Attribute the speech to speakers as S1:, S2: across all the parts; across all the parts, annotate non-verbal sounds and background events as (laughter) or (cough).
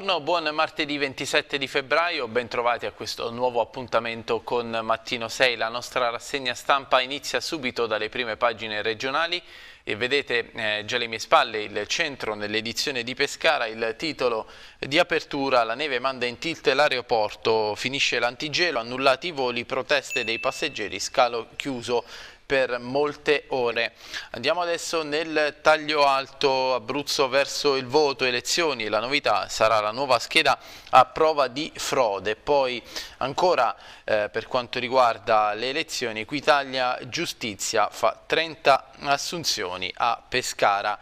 S1: Buongiorno, buon martedì 27 di febbraio, bentrovati a questo nuovo appuntamento con Mattino 6. La nostra rassegna stampa inizia subito dalle prime pagine regionali e vedete eh, già alle mie spalle il centro nell'edizione di Pescara, il titolo di apertura, la neve manda in tilt l'aeroporto, finisce l'antigelo, annullati i voli, proteste dei passeggeri, scalo chiuso per molte ore. Andiamo adesso nel taglio alto Abruzzo verso il voto, elezioni, la novità sarà la nuova scheda a prova di frode. Poi ancora eh, per quanto riguarda le elezioni, Quitalia Giustizia fa 30 assunzioni a Pescara.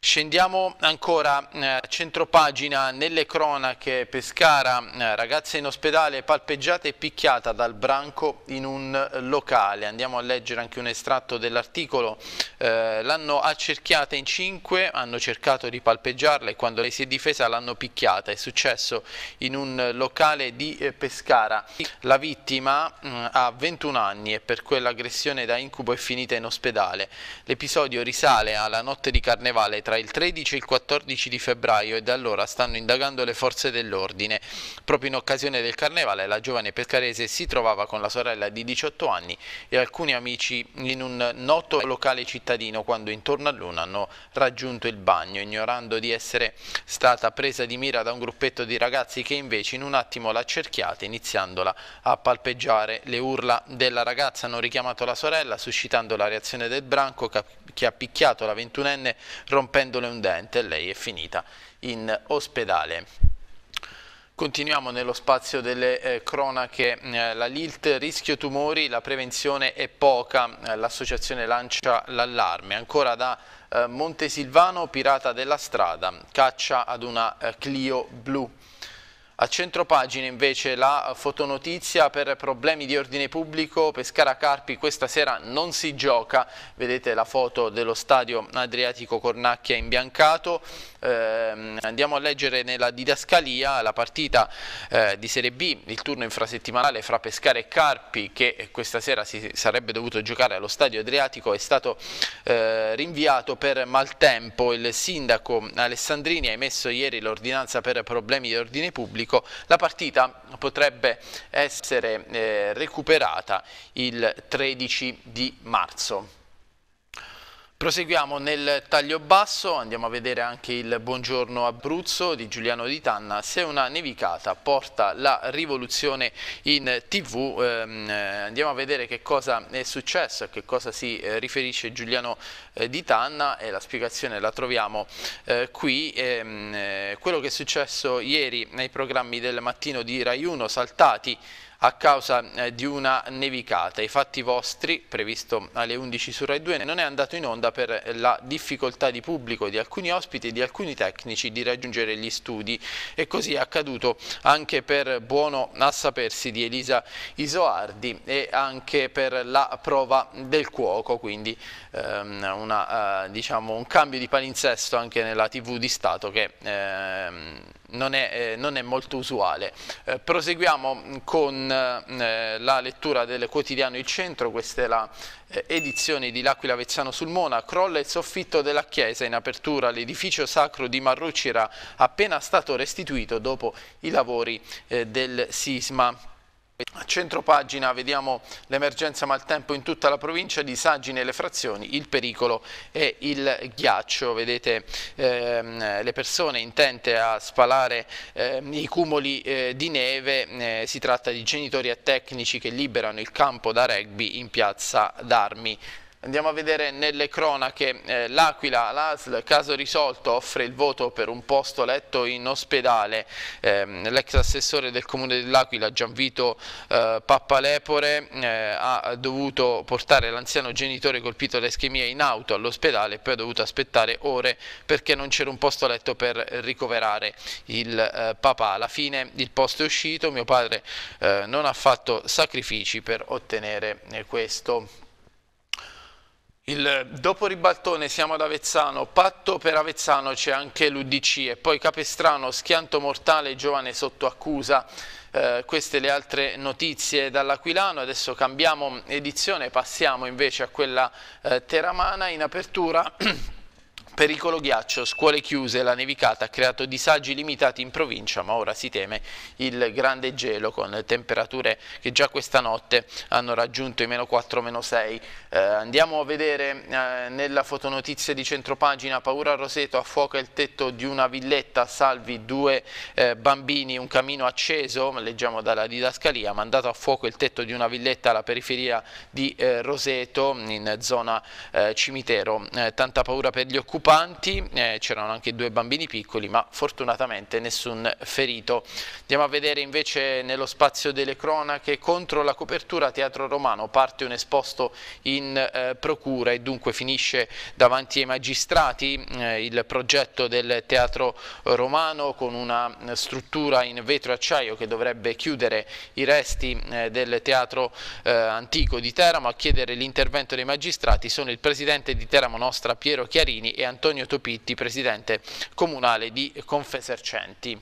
S1: Scendiamo ancora a eh, centropagina nelle cronache Pescara, eh, ragazza in ospedale palpeggiata e picchiata dal branco in un locale. Andiamo a leggere anche un estratto dell'articolo. Eh, l'hanno accerchiata in cinque, hanno cercato di palpeggiarla e quando lei si è difesa l'hanno picchiata. È successo in un locale di eh, Pescara. La vittima mh, mm, ha 21 anni e per quell'aggressione da incubo è finita in ospedale. L'episodio risale alla notte di carnevale tra il 13 e il 14 di febbraio e da allora stanno indagando le forze dell'ordine. Proprio in occasione del carnevale la giovane pescarese si trovava con la sorella di 18 anni e alcuni amici in un noto locale cittadino quando intorno a luna hanno raggiunto il bagno, ignorando di essere stata presa di mira da un gruppetto di ragazzi che invece in un attimo l'ha cerchiata iniziandola a palpeggiare. Le urla della ragazza hanno richiamato la sorella suscitando la reazione del branco che ha picchiato la ventunenne rompendo rompendole un dente e lei è finita in ospedale. Continuiamo nello spazio delle eh, cronache, eh, la LILT, rischio tumori, la prevenzione è poca, eh, l'associazione lancia l'allarme. Ancora da eh, Montesilvano, pirata della strada, caccia ad una eh, Clio blu. A centro pagina invece la fotonotizia per problemi di ordine pubblico, Pescara Carpi questa sera non si gioca, vedete la foto dello stadio Adriatico Cornacchia imbiancato, eh, andiamo a leggere nella didascalia la partita eh, di Serie B, il turno infrasettimanale fra Pescara e Carpi che questa sera si sarebbe dovuto giocare allo stadio Adriatico è stato eh, rinviato per maltempo, il sindaco Alessandrini ha emesso ieri l'ordinanza per problemi di ordine pubblico Zurigo. La partita potrebbe essere eh, recuperata il 13 di marzo. Proseguiamo nel taglio basso, andiamo a vedere anche il Buongiorno Abruzzo di Giuliano Di Tanna. Se una nevicata porta la rivoluzione in tv, ehm, eh, andiamo a vedere che cosa è successo, a che cosa si eh, riferisce Giuliano eh, Di Tanna e la spiegazione la troviamo eh, qui. Ehm, eh, quello che è successo ieri nei programmi del mattino di Rai 1, saltati a causa eh, di una nevicata. I fatti vostri, previsto alle 11 su Rai 2, non è andato in onda per la difficoltà di pubblico di alcuni ospiti e di alcuni tecnici di raggiungere gli studi e così è accaduto anche per buono a sapersi di Elisa Isoardi e anche per la prova del cuoco, quindi ehm, una, eh, diciamo, un cambio di palinsesto anche nella TV di Stato che ehm, non è, eh, non è molto usuale. Eh, proseguiamo con eh, la lettura del quotidiano Il Centro, questa è la eh, edizione di L'Aquila Vezzano sul Mona, crolla il soffitto della chiesa in apertura, l'edificio sacro di Marrucci era appena stato restituito dopo i lavori eh, del sisma. A centro pagina vediamo l'emergenza maltempo in tutta la provincia, e le frazioni, il pericolo è il ghiaccio. Vedete ehm, le persone intente a spalare ehm, i cumuli eh, di neve, eh, si tratta di genitori e tecnici che liberano il campo da rugby in piazza d'armi. Andiamo a vedere nelle cronache eh, l'Aquila, l'ASL, caso risolto, offre il voto per un posto letto in ospedale. Eh, L'ex assessore del comune dell'Aquila, Gianvito eh, Pappalepore, eh, ha dovuto portare l'anziano genitore colpito da ischemia in auto all'ospedale e poi ha dovuto aspettare ore perché non c'era un posto letto per ricoverare il eh, papà. Alla fine il posto è uscito, mio padre eh, non ha fatto sacrifici per ottenere questo posto. Il, eh, dopo Ribaltone siamo ad Avezzano, patto per Avezzano c'è anche l'Udc e poi Capestrano, schianto mortale, giovane sotto accusa. Eh, queste le altre notizie dall'Aquilano, adesso cambiamo edizione, passiamo invece a quella eh, teramana in apertura. (clears throat) Pericolo ghiaccio, scuole chiuse, la nevicata ha creato disagi limitati in provincia, ma ora si teme il grande gelo con temperature che già questa notte hanno raggiunto i meno 4, meno 6. Eh, andiamo a vedere eh, nella fotonotizia di centropagina, paura a Roseto, affoca il tetto di una villetta, salvi due eh, bambini, un camino acceso, leggiamo dalla didascalia, mandato a fuoco il tetto di una villetta alla periferia di eh, Roseto, in zona eh, cimitero. Eh, tanta paura per gli occupati preoccupanti, eh, c'erano anche due bambini piccoli, ma fortunatamente nessun ferito. Andiamo a vedere invece nello spazio delle cronache contro la copertura Teatro Romano parte un esposto in eh, procura e dunque finisce davanti ai magistrati eh, il progetto del Teatro Romano con una eh, struttura in vetro e acciaio che dovrebbe chiudere i resti eh, del Teatro eh, Antico di Teramo a chiedere l'intervento dei magistrati sono il presidente di Teramo Nostra Piero Chiarini e Antonio Antonio Topitti, presidente comunale di Confesercenti.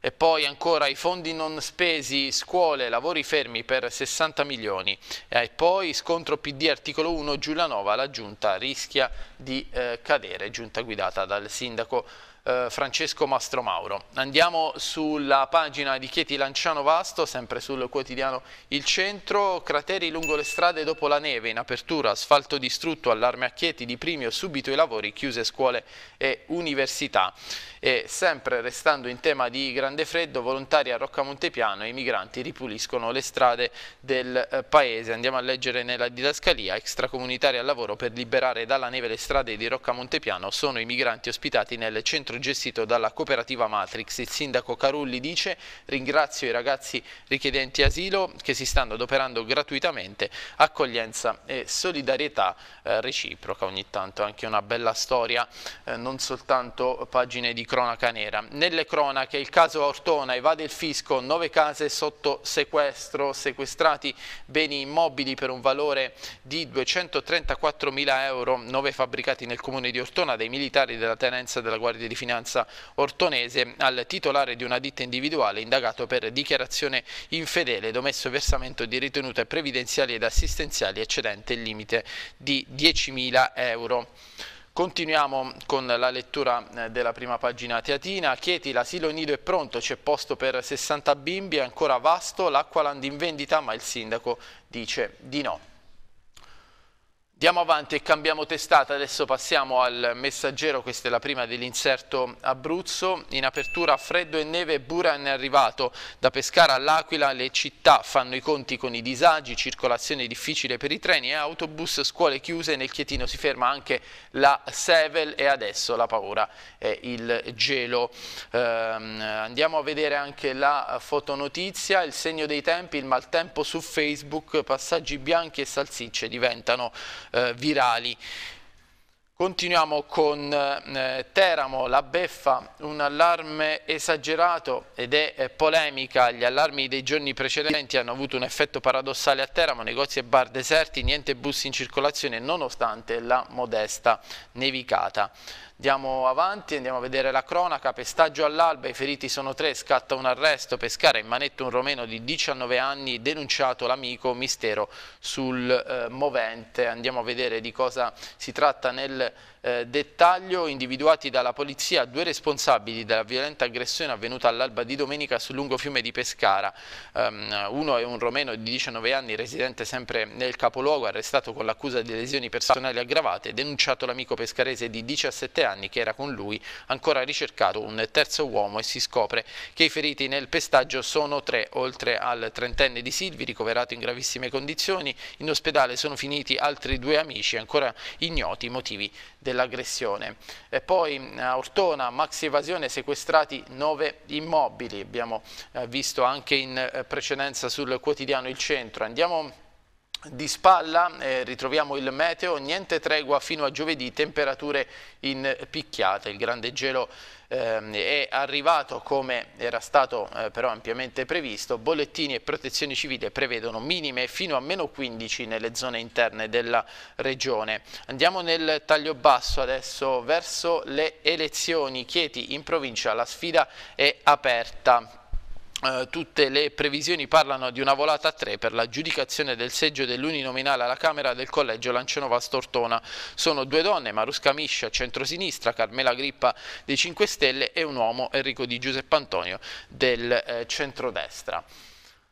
S1: E poi ancora i fondi non spesi, scuole, lavori fermi per 60 milioni. E poi scontro PD articolo 1, Giulianova, la giunta rischia di eh, cadere, giunta guidata dal sindaco eh, Francesco Mastromauro. Andiamo sulla pagina di Chieti Lanciano Vasto, sempre sul quotidiano Il Centro, crateri lungo le strade dopo la neve, in apertura, asfalto distrutto, allarme a Chieti di Primio, subito i lavori, chiuse scuole e università e sempre restando in tema di grande freddo, volontari a Rocca Montepiano e i migranti ripuliscono le strade del eh, paese. Andiamo a leggere nella didascalia, extracomunitari al lavoro per liberare dalla neve le strade di Rocca Montepiano sono i migranti ospitati nel centro gestito dalla cooperativa Matrix. Il sindaco Carulli dice ringrazio i ragazzi richiedenti asilo che si stanno adoperando gratuitamente, accoglienza e solidarietà eh, reciproca. Ogni tanto anche una bella storia, eh, non soltanto pagine di cronaca nera. Nelle cronache il caso Ortona evade il fisco, nove case sotto sequestro, sequestrati beni immobili per un valore di 234 mila euro, nove fabbricati nel comune di Ortona dai militari della tenenza della Guardia di Finanza ortonese al titolare di una ditta individuale indagato per dichiarazione infedele, domesso versamento di ritenute previdenziali ed assistenziali eccedente il limite di 10.000 euro. Continuiamo con la lettura eh, della prima pagina teatina. Chieti, l'asilo nido è pronto, c'è posto per 60 bimbi, è ancora vasto, l'acqualand in vendita, ma il sindaco dice di no. Andiamo avanti e cambiamo testata, adesso passiamo al messaggero, questa è la prima dell'inserto Abruzzo, in apertura freddo e neve Buran è arrivato, da Pescara all'Aquila le città fanno i conti con i disagi, circolazione difficile per i treni e autobus, scuole chiuse, nel Chietino si ferma anche la Sevel e adesso la paura è il gelo. Ehm, andiamo a vedere anche la fotonotizia, il segno dei tempi, il maltempo su Facebook, passaggi bianchi e salsicce diventano eh, virali. Continuiamo con eh, Teramo, la beffa, un allarme esagerato ed è eh, polemica. Gli allarmi dei giorni precedenti hanno avuto un effetto paradossale a Teramo, negozi e bar deserti, niente bus in circolazione nonostante la modesta nevicata. Andiamo avanti, andiamo a vedere la cronaca, pestaggio all'alba, i feriti sono tre, scatta un arresto, Pescara in manetto un romeno di 19 anni, denunciato l'amico, mistero sul eh, movente. Andiamo a vedere di cosa si tratta nel eh, dettaglio individuati dalla polizia due responsabili della violenta aggressione avvenuta all'alba di domenica sul lungo fiume di Pescara. Um, uno è un romeno di 19 anni residente sempre nel capoluogo, arrestato con l'accusa di lesioni personali aggravate, denunciato l'amico pescarese di 17 anni che era con lui, ancora ricercato un terzo uomo e si scopre che i feriti nel pestaggio sono tre, oltre al trentenne di Silvi ricoverato in gravissime condizioni, in ospedale sono finiti altri due amici ancora ignoti i motivi del dell'aggressione. E poi mm, a Ortona, Max evasione, sequestrati nove immobili, abbiamo eh, visto anche in eh, precedenza sul quotidiano Il Centro. Andiamo di spalla eh, ritroviamo il meteo, niente tregua fino a giovedì, temperature in picchiata, il grande gelo eh, è arrivato come era stato eh, però ampiamente previsto, bollettini e protezione civile prevedono minime fino a meno 15 nelle zone interne della regione. Andiamo nel taglio basso adesso verso le elezioni, Chieti in provincia la sfida è aperta eh, tutte le previsioni parlano di una volata a tre per l'aggiudicazione del seggio dell'uninominale alla Camera del Collegio Lancenova Stortona. Sono due donne, Marusca Miscia, centrosinistra, Carmela Grippa dei 5 Stelle e un uomo, Enrico Di Giuseppe Antonio, del eh, centrodestra.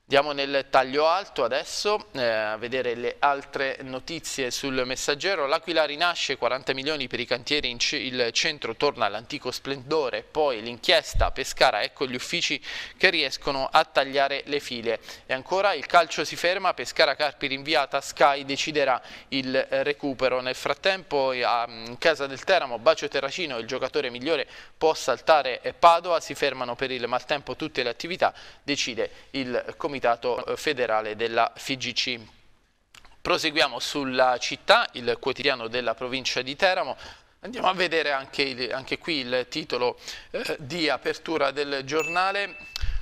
S1: Andiamo nel taglio alto adesso eh, a vedere le altre notizie sul messaggero. L'Aquila rinasce 40 milioni per i cantieri, il centro torna all'antico splendore, poi l'inchiesta a Pescara, ecco gli uffici che riescono a tagliare le file. E ancora il calcio si ferma, Pescara Carpi rinviata, Sky deciderà il recupero. Nel frattempo eh, a casa del Teramo Bacio Terracino, il giocatore migliore può saltare eh, Padova, si fermano per il maltempo tutte le attività, decide il comitato Comitato eh, federale della FIGC. Proseguiamo sulla città, il quotidiano della provincia di Teramo, Andiamo a vedere anche, il, anche qui il titolo eh, di apertura del giornale.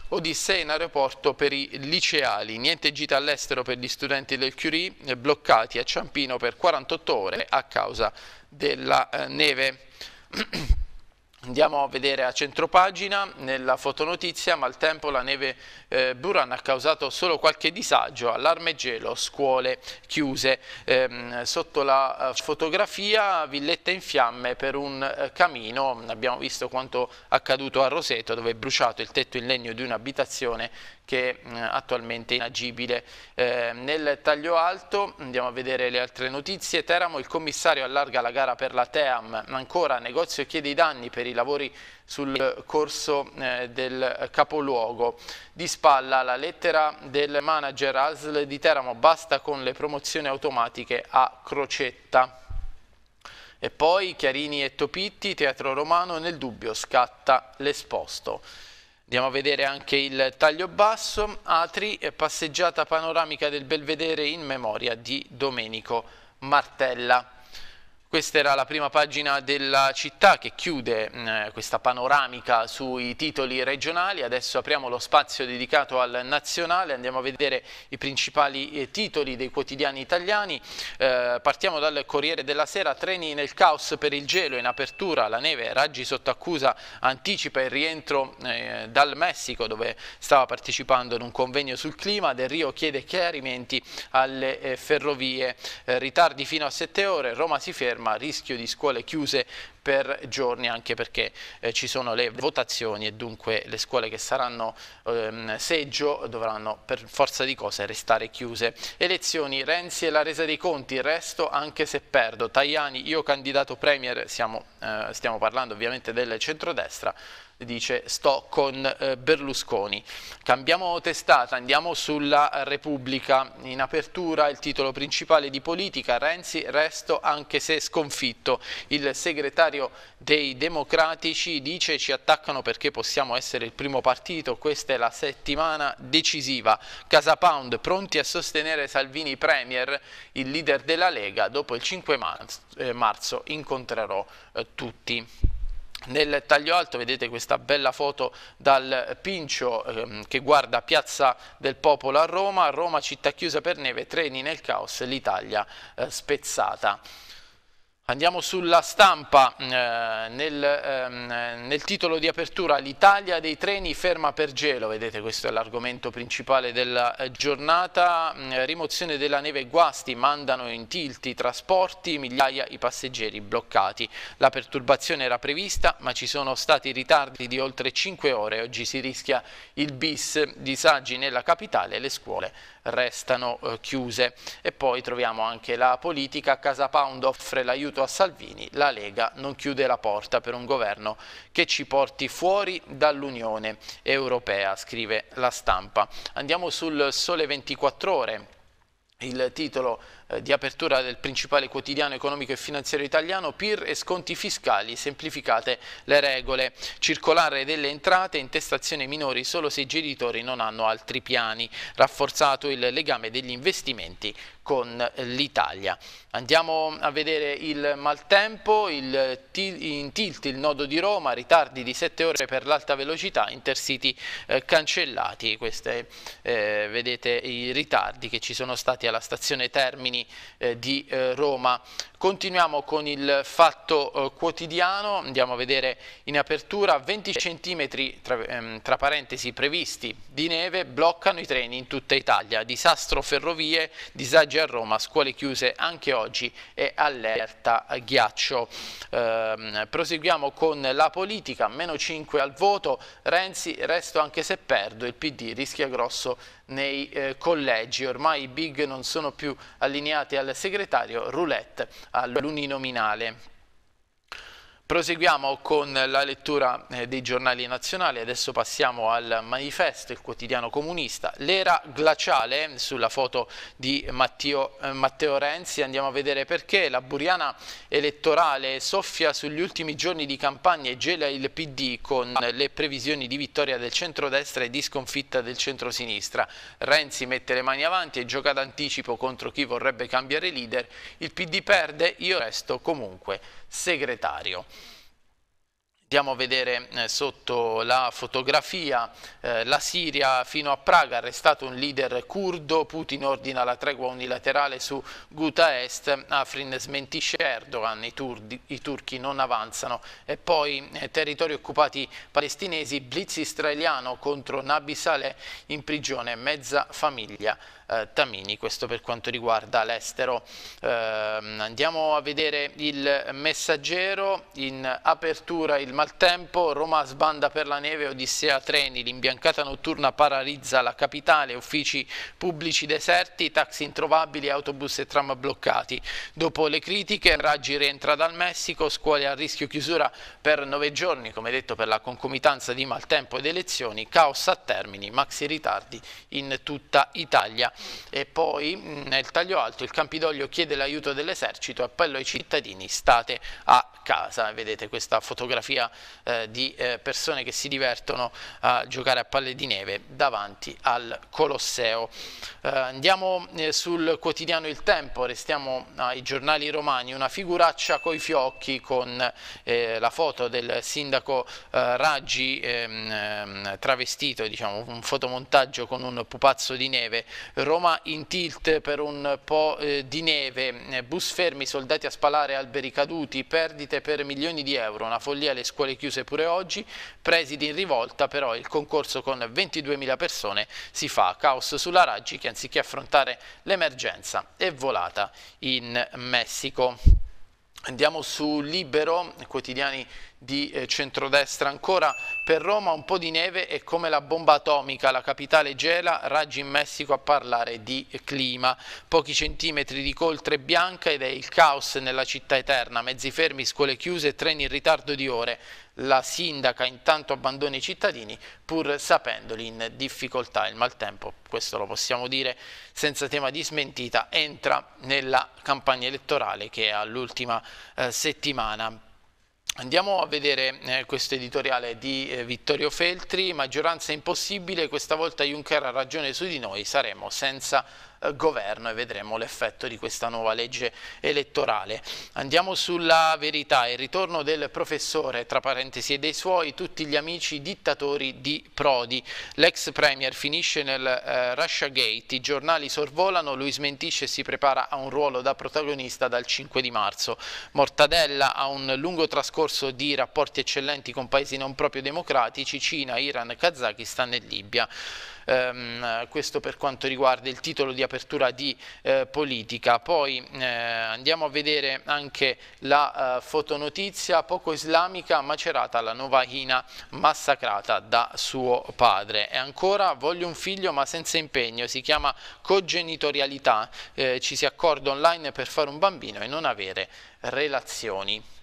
S1: Odissea in aeroporto per i liceali, niente gita all'estero per gli studenti del Curie, eh, bloccati a Ciampino per 48 ore a causa della eh, neve. (clears throat) Andiamo a vedere a centropagina, nella fotonotizia, maltempo la neve eh, Buran ha causato solo qualche disagio, allarme gelo, scuole chiuse. Eh, sotto la eh, fotografia villetta in fiamme per un eh, camino, abbiamo visto quanto accaduto a Roseto dove è bruciato il tetto in legno di un'abitazione che eh, attualmente è inagibile. Eh, nel taglio alto andiamo a vedere le altre notizie. Teramo, il commissario allarga la gara per la Team. Ancora, negozio chiede i danni per i lavori sul eh, corso eh, del capoluogo. Di spalla la lettera del manager ASL di Teramo, basta con le promozioni automatiche a crocetta. E poi Chiarini e Topitti, Teatro Romano, nel dubbio scatta l'esposto. Andiamo a vedere anche il taglio basso, Atri, passeggiata panoramica del Belvedere in memoria di Domenico Martella. Questa era la prima pagina della città che chiude eh, questa panoramica sui titoli regionali. Adesso apriamo lo spazio dedicato al nazionale, andiamo a vedere i principali eh, titoli dei quotidiani italiani. Eh, partiamo dal Corriere della Sera, treni nel caos per il gelo, in apertura la neve, Raggi sotto accusa anticipa il rientro eh, dal Messico dove stava partecipando in un convegno sul clima, Del Rio chiede chiarimenti alle eh, ferrovie, eh, ritardi fino a 7 ore, Roma si ferma conferma rischio di scuole chiuse per giorni anche perché eh, ci sono le votazioni e dunque le scuole che saranno ehm, seggio dovranno per forza di cose restare chiuse. Elezioni, Renzi e la resa dei conti, resto anche se perdo. Tajani, io candidato premier, siamo, eh, stiamo parlando ovviamente del centrodestra, dice sto con eh, Berlusconi. Cambiamo testata, andiamo sulla Repubblica. In apertura il titolo principale di politica, Renzi resto anche se sconfitto. Il segretario dei democratici dice ci attaccano perché possiamo essere il primo partito, questa è la settimana decisiva. Casa Pound pronti a sostenere Salvini Premier, il leader della Lega, dopo il 5 marzo, eh, marzo incontrerò eh, tutti. Nel taglio alto vedete questa bella foto dal Pincio ehm, che guarda Piazza del Popolo a Roma, Roma città chiusa per neve, treni nel caos, l'Italia eh, spezzata. Andiamo sulla stampa, mm, eh, nel, ehm, nel, titolo di apertura l'Italia dei treni ferma per gelo, vedete questo è l'argomento principale della eh, giornata, eh, rimozione della neve e guasti, mandano in tilt i trasporti, migliaia i passeggeri bloccati. La perturbazione era prevista ma ci sono stati ritardi di oltre 5 ore, oggi si rischia il bis, disagi nella capitale e le scuole restano eh, chiuse. E poi troviamo anche la politica, Casa Pound offre l'aiuto a Salvini, la Lega non chiude la porta per un governo che ci porti fuori dall'Unione Europea, scrive la stampa. Andiamo sul Sole 24 Ore, il titolo eh, di apertura del principale quotidiano economico e finanziario italiano, PIR e sconti fiscali, semplificate le regole, circolare delle entrate, intestazione minori solo se i genitori non hanno altri piani, rafforzato il legame degli investimenti con l'Italia. Andiamo a vedere il maltempo, il in tilt il nodo di Roma, ritardi di 7 ore per l'alta velocità, intercity eh, cancellati, Queste, eh, vedete i ritardi che ci sono stati alla stazione Termini eh, di eh, Roma. Continuiamo con il fatto eh, quotidiano, andiamo a vedere in apertura 20 cm tra, ehm, tra parentesi previsti di neve bloccano i treni in tutta Italia, disastro ferrovie, disagio Oggi a Roma scuole chiuse anche oggi e allerta eh, ghiaccio. Eh, proseguiamo con la politica, meno 5 al voto, Renzi resto anche se perdo, il PD rischia grosso nei eh, collegi, ormai i big non sono più allineati al segretario, roulette all'uninominale. Proseguiamo con la lettura eh, dei giornali nazionali, adesso passiamo al manifesto, il quotidiano comunista. L'era glaciale, mm, sulla foto di Matteo, eh, Matteo Renzi, andiamo a vedere perché la buriana elettorale soffia sugli ultimi giorni di campagna e gela il PD con le previsioni di vittoria del centrodestra e di sconfitta del centrosinistra. Renzi mette le mani avanti e gioca d'anticipo contro chi vorrebbe cambiare leader, il PD perde, io resto comunque segretario. Andiamo a vedere eh, sotto la fotografia eh, la Siria fino a Praga, arrestato un leader curdo, Putin ordina la tregua unilaterale su Ghouta Est, Afrin smentisce Erdogan, i, turdi, i turchi non avanzano e poi eh, territori occupati palestinesi, blitz israeliano contro Nabi Saleh in prigione, mezza famiglia eh, Tamini, questo per quanto riguarda l'estero. Eh, andiamo a vedere il messaggero, in apertura il maltempo, Roma sbanda per la neve, Odissea treni, l'imbiancata notturna paralizza la capitale, uffici pubblici deserti, taxi introvabili, autobus e tram bloccati. Dopo le critiche, Raggi rientra dal Messico, scuole a rischio chiusura per nove giorni, come detto per la concomitanza di maltempo ed elezioni, caos a termini, maxi ritardi in tutta Italia e poi mm, nel taglio alto il Campidoglio chiede l'aiuto dell'esercito, appello ai cittadini, state a casa, vedete questa fotografia eh, di eh, persone che si divertono a giocare a palle di neve davanti al Colosseo. Eh, andiamo eh, sul quotidiano Il Tempo, restiamo ai giornali romani, una figuraccia coi fiocchi con eh, la foto del sindaco eh, Raggi ehm, ehm, travestito, diciamo un fotomontaggio con un pupazzo di neve Roma in tilt per un po' eh, di neve, eh, bus fermi, soldati a spalare, alberi caduti, perdite per milioni di euro, una follia, le scuole chiuse pure oggi, presidi in rivolta, però il concorso con 22.000 persone si fa, caos sulla Raggi che anziché affrontare l'emergenza è volata in Messico. Andiamo su Libero, quotidiani di eh, centrodestra ancora per Roma un po' di neve e come la bomba atomica la capitale gela raggi in Messico a parlare di clima pochi centimetri di coltre bianca ed è il caos nella città eterna mezzi fermi, scuole chiuse, treni in ritardo di ore la sindaca intanto abbandona i cittadini pur sapendoli in difficoltà. Il maltempo, questo lo possiamo dire senza tema di smentita, entra nella campagna elettorale che è all'ultima eh, settimana Andiamo a vedere eh, questo editoriale di eh, Vittorio Feltri, maggioranza impossibile, questa volta Juncker ha ragione su di noi, saremo senza eh, governo e vedremo l'effetto di questa nuova legge elettorale. Andiamo sulla verità, il ritorno del professore, tra parentesi, e dei suoi, tutti gli amici dittatori di Prodi. L'ex premier finisce nel eh, Russia Gate, i giornali sorvolano, lui smentisce e si prepara a un ruolo da protagonista dal 5 di marzo. Mortadella ha un lungo trascorso di rapporti eccellenti con paesi non proprio democratici, Cina, Iran, Kazakistan e Libia ehm, questo per quanto riguarda il titolo di apertura di eh, politica. Poi eh, andiamo a vedere anche la eh, fotonotizia poco islamica macerata la Novahina massacrata da suo padre. E ancora voglio un figlio ma senza impegno, si chiama cogenitorialità, eh, ci si accorda online per fare un bambino e non avere relazioni.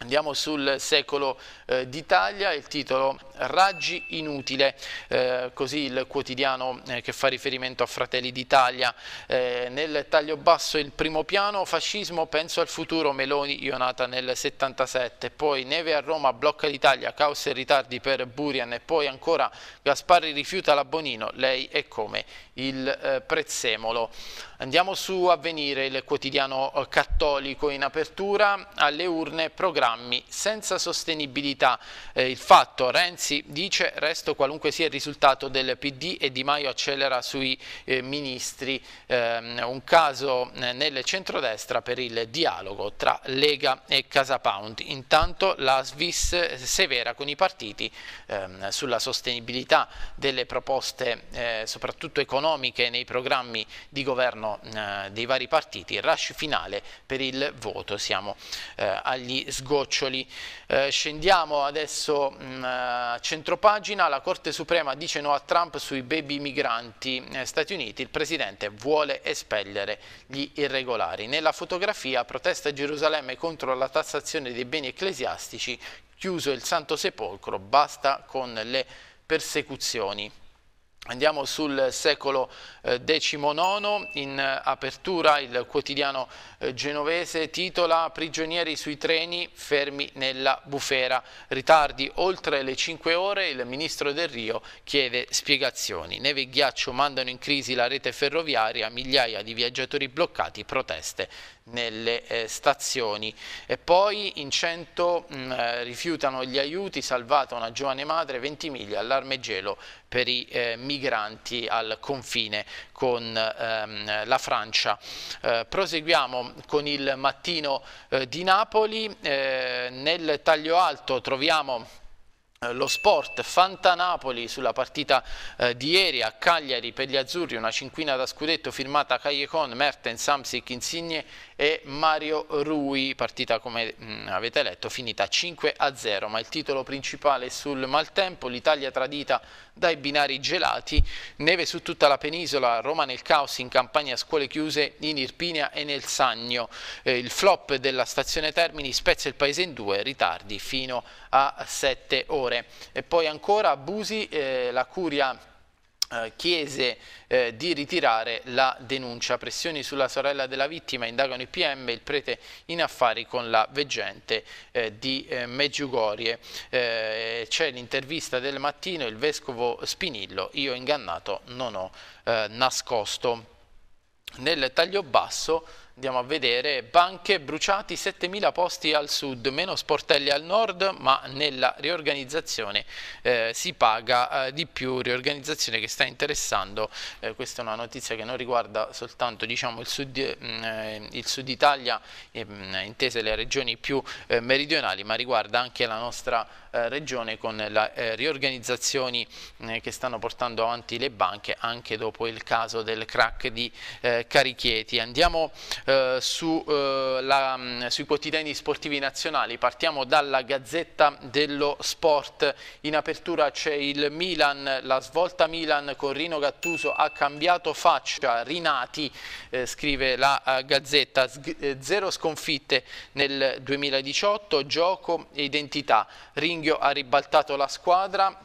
S1: Andiamo sul secolo eh, d'Italia, il titolo Raggi inutile, eh, così il quotidiano eh, che fa riferimento a Fratelli d'Italia. Eh, nel taglio basso il primo piano, fascismo penso al futuro, Meloni Ionata nel 77, poi neve a Roma blocca l'Italia, caos e ritardi per Burian e poi ancora Gasparri rifiuta la Bonino, lei è come il eh, prezzemolo. Andiamo su Avvenire, il quotidiano eh, cattolico in apertura, alle urne programmi senza sostenibilità. Eh, il fatto, Renzi dice, resto qualunque sia il risultato del PD e Di Maio accelera sui eh, ministri, ehm, un caso eh, nel centrodestra per il dialogo tra Lega e Casa Pound. Intanto la Svis severa con i partiti ehm, sulla sostenibilità delle proposte soprattutto economiche economiche nei programmi di governo eh, dei vari partiti, il rush finale per il voto, siamo eh, agli sgoccioli. Eh, scendiamo adesso mh, mm, centropagina, la Corte Suprema dice no a Trump sui baby migranti eh, Stati Uniti, il Presidente vuole espellere gli irregolari. Nella fotografia protesta Gerusalemme contro la tassazione dei beni ecclesiastici, chiuso il Santo Sepolcro, basta con le persecuzioni. Andiamo sul secolo XIX, eh, in eh, apertura il quotidiano eh, genovese titola Prigionieri sui treni, fermi nella bufera, ritardi oltre le 5 ore, il ministro Del Rio chiede spiegazioni. Neve e ghiaccio mandano in crisi la rete ferroviaria, migliaia di viaggiatori bloccati, proteste nelle eh, stazioni e poi in 100 mh, mm, eh, rifiutano gli aiuti, salvata una giovane madre, 20 miglia allarme gelo per i eh, migranti al confine con ehm, la Francia. Eh, proseguiamo con il mattino eh, di Napoli, eh, nel taglio alto troviamo lo sport, Fantanapoli sulla partita eh, di ieri a Cagliari per gli azzurri, una cinquina da scudetto firmata Cagliecon, Mertens, Samsic, Insigne e Mario Rui, partita come mh, mm, avete letto finita 5 a 0, ma il titolo principale sul maltempo, l'Italia tradita dai binari gelati, neve su tutta la penisola, Roma nel caos, in campagna, scuole chiuse, in Irpinia e nel Sannio, eh, il flop della stazione Termini spezza il paese in due, ritardi fino a 7 ore e poi ancora Busi, eh, la curia eh, chiese eh, di ritirare la denuncia. Pressioni sulla sorella della vittima, indagano i PM, il prete in affari con la veggente eh, di eh, Meggiugorie. Eh, c'è l'intervista del mattino, il vescovo Spinillo, io ingannato non ho eh, nascosto. Nel taglio basso andiamo a vedere, banche bruciati 7.000 posti al sud, meno sportelli al nord, ma nella riorganizzazione eh, si paga eh, di più, riorganizzazione che sta interessando, eh, questa è una notizia che non riguarda soltanto diciamo, il, sud, mh, eh, mm, eh, il, sud, Italia, mh, eh, mm, intese le regioni più meridionali, ma riguarda anche la nostra regione con le riorganizzazioni che stanno portando avanti le banche anche dopo il caso del crack di Carichieti. Andiamo eh, su, eh, la, mm, sui quotidiani sportivi nazionali. Partiamo dalla Gazzetta dello Sport. In apertura c'è il Milan, la svolta Milan con Rino Gattuso ha cambiato faccia, rinati, eh, scrive la eh, Gazzetta. S eh, zero sconfitte nel 2018, gioco e identità. Ringhio ha ribaltato la squadra,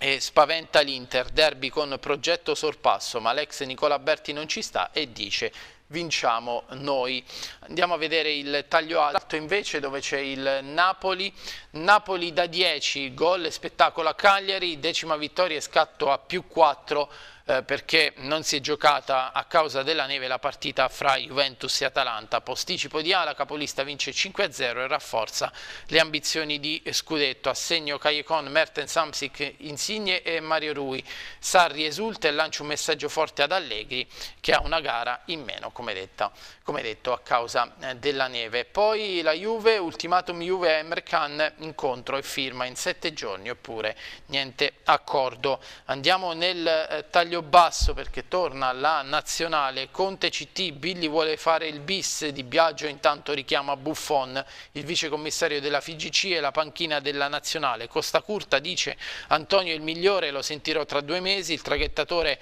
S1: e spaventa l'Inter, derby con progetto sorpasso, ma l'ex Nicola Berti non ci sta e dice vinciamo noi. Andiamo a vedere il taglio alto invece dove c'è il Napoli, Napoli da 10, gol e spettacolo a Cagliari, decima vittoria e scatto a più 4 eh, perché non si è giocata a causa della neve la partita fra Juventus e Atalanta. Posticipo di Ala, capolista vince 5-0 e rafforza le ambizioni di Scudetto. Assegno Caiecon, Mertens, Amsic, Insigne e Mario Rui. Sarri esulta e lancia un messaggio forte ad Allegri che ha una gara in meno, come detta come detto a causa eh, della neve. Poi la Juve, ultimatum Juve e Can, incontro e firma in sette giorni oppure niente accordo. Andiamo nel eh, taglio basso perché torna la nazionale, Conte CT, Billy vuole fare il bis di Biagio intanto richiama Buffon, il vicecommissario della FIGC e la panchina della nazionale. Costa Curta dice Antonio è il migliore, lo sentirò tra due mesi, il traghettatore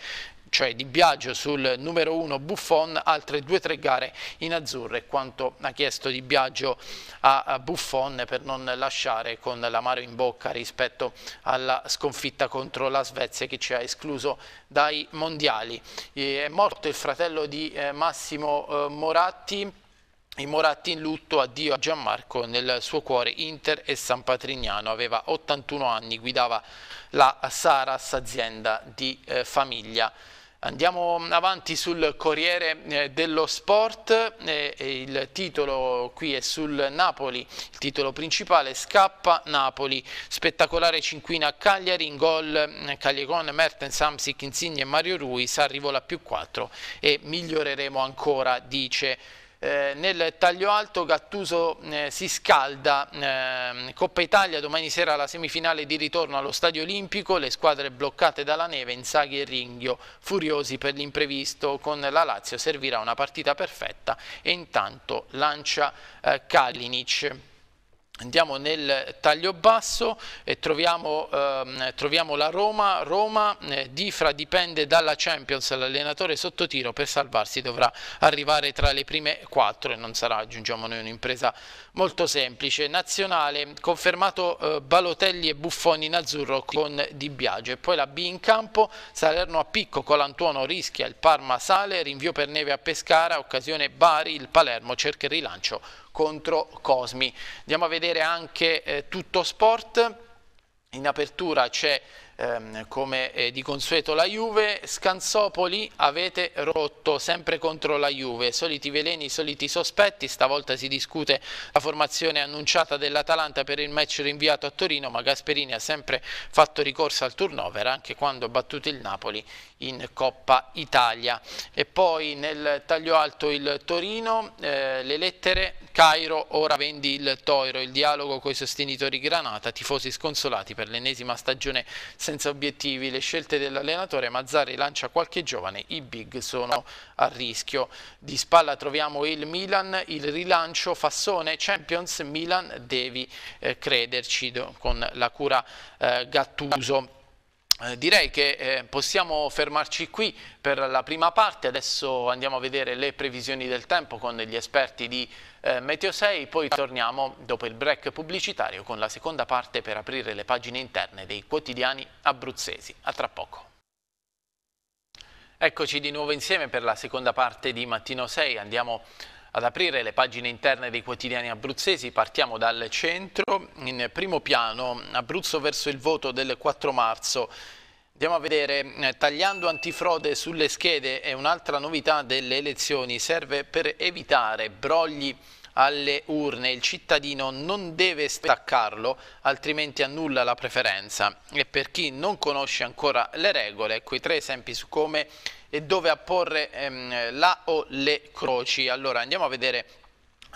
S1: cioè di Biagio sul numero 1 Buffon, altre 2-3 gare in azzurro e quanto ha chiesto di Biagio a Buffon per non lasciare con l'amaro in bocca rispetto alla sconfitta contro la Svezia che ci ha escluso dai mondiali. È morto il fratello di eh, Massimo eh, Moratti, i Moratti in lutto, addio a Gianmarco, nel suo cuore Inter e San Patrignano, aveva 81 anni, guidava la Saras azienda di eh, famiglia. Andiamo avanti sul Corriere eh, dello Sport, eh, il titolo qui è sul Napoli, il titolo principale scappa Napoli, spettacolare cinquina a Cagliari, in gol eh, Cagliacon, Mertens, Amsic, Insigne e Mario Rui, Sarri vola più 4 e miglioreremo ancora, dice eh, nel taglio alto Gattuso eh, si scalda, eh, Coppa Italia domani sera la semifinale di ritorno allo Stadio Olimpico, le squadre bloccate dalla neve, Inzaghi e Ringhio, furiosi per l'imprevisto, con la Lazio servirà una partita perfetta e intanto lancia eh, Kalinic. Andiamo nel taglio basso e troviamo, ehm, troviamo la Roma. Roma, eh, Difra dipende dalla Champions, l'allenatore sotto tiro per salvarsi dovrà arrivare tra le prime quattro e non sarà, aggiungiamo noi, un'impresa molto semplice. Nazionale, confermato eh, Balotelli e Buffoni in azzurro con Di Biagio. E poi la B in campo, Salerno a picco, con l'Antuono rischia, il Parma sale, rinvio per neve a Pescara, occasione Bari, il Palermo cerca il rilancio contro Cosmi. Andiamo a vedere anche eh, tutto sport. In apertura c'è ehm, come eh, di consueto la Juve, Scansopoli avete rotto sempre contro la Juve, soliti veleni, soliti sospetti, stavolta si discute la formazione annunciata dell'Atalanta per il match rinviato a Torino, ma Gasperini ha sempre fatto ricorso al turnover anche quando ha battuto il Napoli in Coppa Italia. E poi nel taglio alto il Torino, eh, le lettere Cairo, ora vendi il Toiro, il dialogo con i sostenitori Granata, tifosi sconsolati per l'ennesima stagione senza senza obiettivi le scelte dell'allenatore, Mazzari lancia qualche giovane, i big sono a rischio. Di spalla troviamo il Milan, il rilancio Fassone, Champions Milan, devi eh, crederci con la cura eh, Gattuso. Eh, direi che eh, possiamo fermarci qui per la prima parte, adesso andiamo a vedere le previsioni del tempo con gli esperti di eh, Meteo 6, poi torniamo dopo il break pubblicitario con la seconda parte per aprire le pagine interne dei quotidiani abruzzesi. A tra poco. Eccoci di nuovo insieme per la seconda parte di Mattino 6, andiamo a ad aprire le pagine interne dei quotidiani abruzzesi partiamo dal centro, in primo piano Abruzzo verso il voto del 4 marzo. Andiamo a vedere eh, tagliando antifrode sulle schede è un'altra novità delle elezioni, serve per evitare brogli alle urne. Il cittadino non deve staccarlo, altrimenti annulla la preferenza. E per chi non conosce ancora le regole, quei tre esempi su come e dove apporre ehm, la o le croci. Allora andiamo a vedere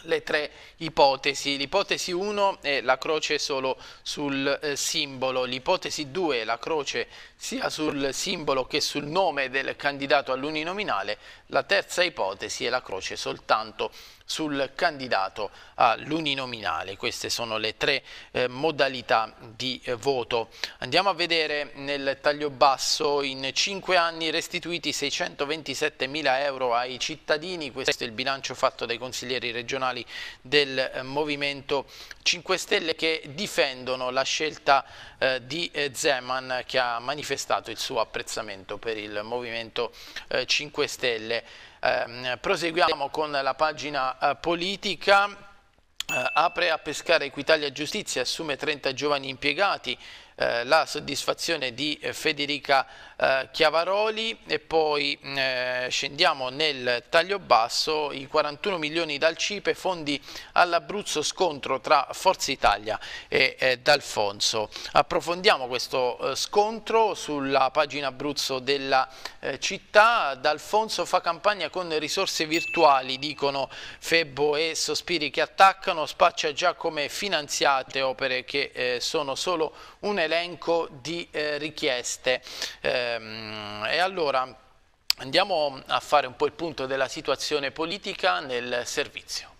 S1: le tre ipotesi. L'ipotesi 1 è la croce solo sul eh, simbolo, l'ipotesi 2 è la croce sia sul simbolo che sul nome del candidato all'uninominale, la terza ipotesi è la croce soltanto sul sul candidato all'uninominale. Queste sono le tre eh, modalità di eh, voto. Andiamo a vedere nel taglio basso in 5 anni restituiti 627 mila euro ai cittadini. Questo è il bilancio fatto dai consiglieri regionali del eh, Movimento 5 Stelle che difendono la scelta eh, di eh, Zeman che ha manifestato il suo apprezzamento per il Movimento 5 eh, Stelle. Eh, proseguiamo con la pagina eh, politica. Eh, apre a pescare Equitalia Giustizia, assume 30 giovani impiegati, eh, la soddisfazione di eh, Federica eh, Chiavaroli e poi mm, scendiamo nel taglio basso, i 41 milioni dal CIPE, fondi all'Abruzzo, scontro tra Forza Italia e D'Alfonso. Approfondiamo questo scontro sulla pagina Abruzzo della città, D'Alfonso fa campagna con risorse virtuali, dicono Febbo e Sospiri che attaccano, spaccia già come finanziate opere che sono solo un elenco di eh, richieste. Ehm, e allora andiamo a fare un po' il punto della situazione politica nel servizio.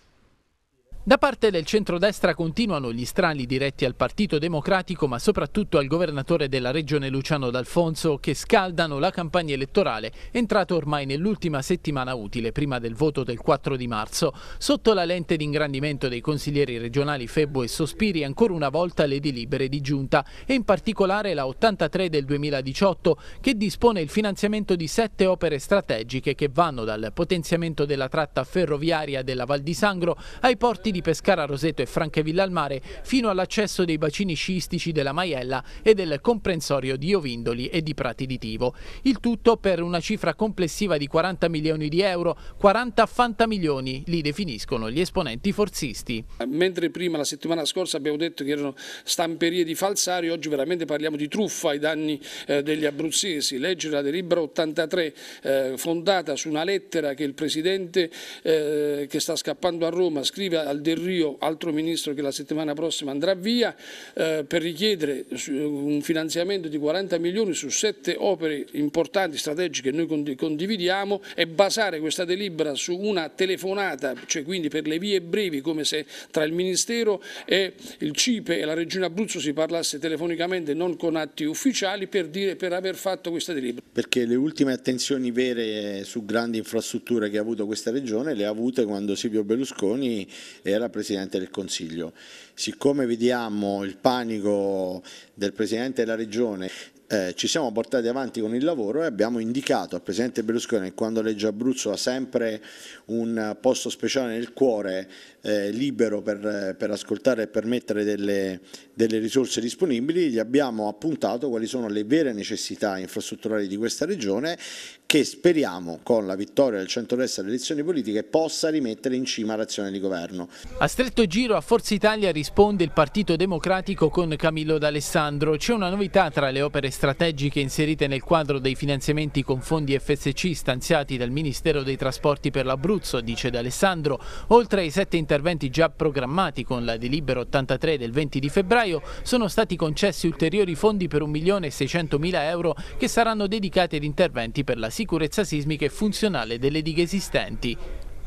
S1: Da parte del centrodestra continuano gli strali diretti al Partito Democratico ma soprattutto al governatore della regione Luciano D'Alfonso che scaldano la campagna elettorale entrata ormai nell'ultima settimana utile prima del voto del 4 di marzo. Sotto la lente d'ingrandimento dei consiglieri regionali Febbo e Sospiri ancora una volta le delibere di giunta e in particolare la 83 del 2018 che dispone il finanziamento di sette opere strategiche che vanno dal potenziamento della tratta ferroviaria della Val di Sangro ai porti di Pescara Roseto e Franchevilla al mare fino all'accesso dei bacini sciistici della Maiella e del comprensorio di Ovindoli e di Prati di Tivo. Il tutto per una cifra complessiva di 40 milioni di euro, 40 fantamilioni, li definiscono gli esponenti forzisti. Mentre prima la settimana scorsa abbiamo detto che erano stamperie di falsari, oggi veramente parliamo di truffa ai danni eh, degli abruzzesi. Leggere la delibera 83 eh, fondata su una lettera che il Presidente eh, che sta scappando a Roma scrive al del Rio, altro ministro che la settimana prossima andrà via, eh, per richiedere un finanziamento di 40 milioni su sette opere importanti, strategiche che noi condividiamo e basare questa delibera su una telefonata, cioè quindi per le vie brevi, come se tra il Ministero e il CIPE e la Regione Abruzzo si parlasse telefonicamente, non con atti ufficiali, per, dire, per aver fatto questa delibera.
S2: Perché le ultime attenzioni vere su grandi infrastrutture che ha avuto questa Regione le ha avute quando Silvio Berlusconi è eh, era Presidente del Consiglio. Siccome vediamo il panico del Presidente della Regione, eh, ci siamo portati avanti con il lavoro e abbiamo indicato al Presidente Berlusconi quando legge Abruzzo ha sempre un posto speciale nel cuore eh, libero per, per, ascoltare e per mettere delle, delle, risorse disponibili, gli abbiamo appuntato quali sono le vere necessità infrastrutturali di questa regione che speriamo con la vittoria del centro centrodestra alle elezioni politiche possa rimettere in cima l'azione di governo.
S1: A stretto giro a Forza Italia risponde il Partito Democratico con Camillo D'Alessandro. C'è una novità tra le opere strategiche inserite nel quadro dei finanziamenti con fondi FSC stanziati dal Ministero dei Trasporti per l'Abruzzo, dice D'Alessandro, oltre ai sette interventi interventi già programmati con la delibera 83 del 20 di febbraio, sono stati concessi ulteriori fondi per 1.600.000 euro che saranno dedicati ad interventi per la sicurezza sismica e funzionale delle dighe esistenti.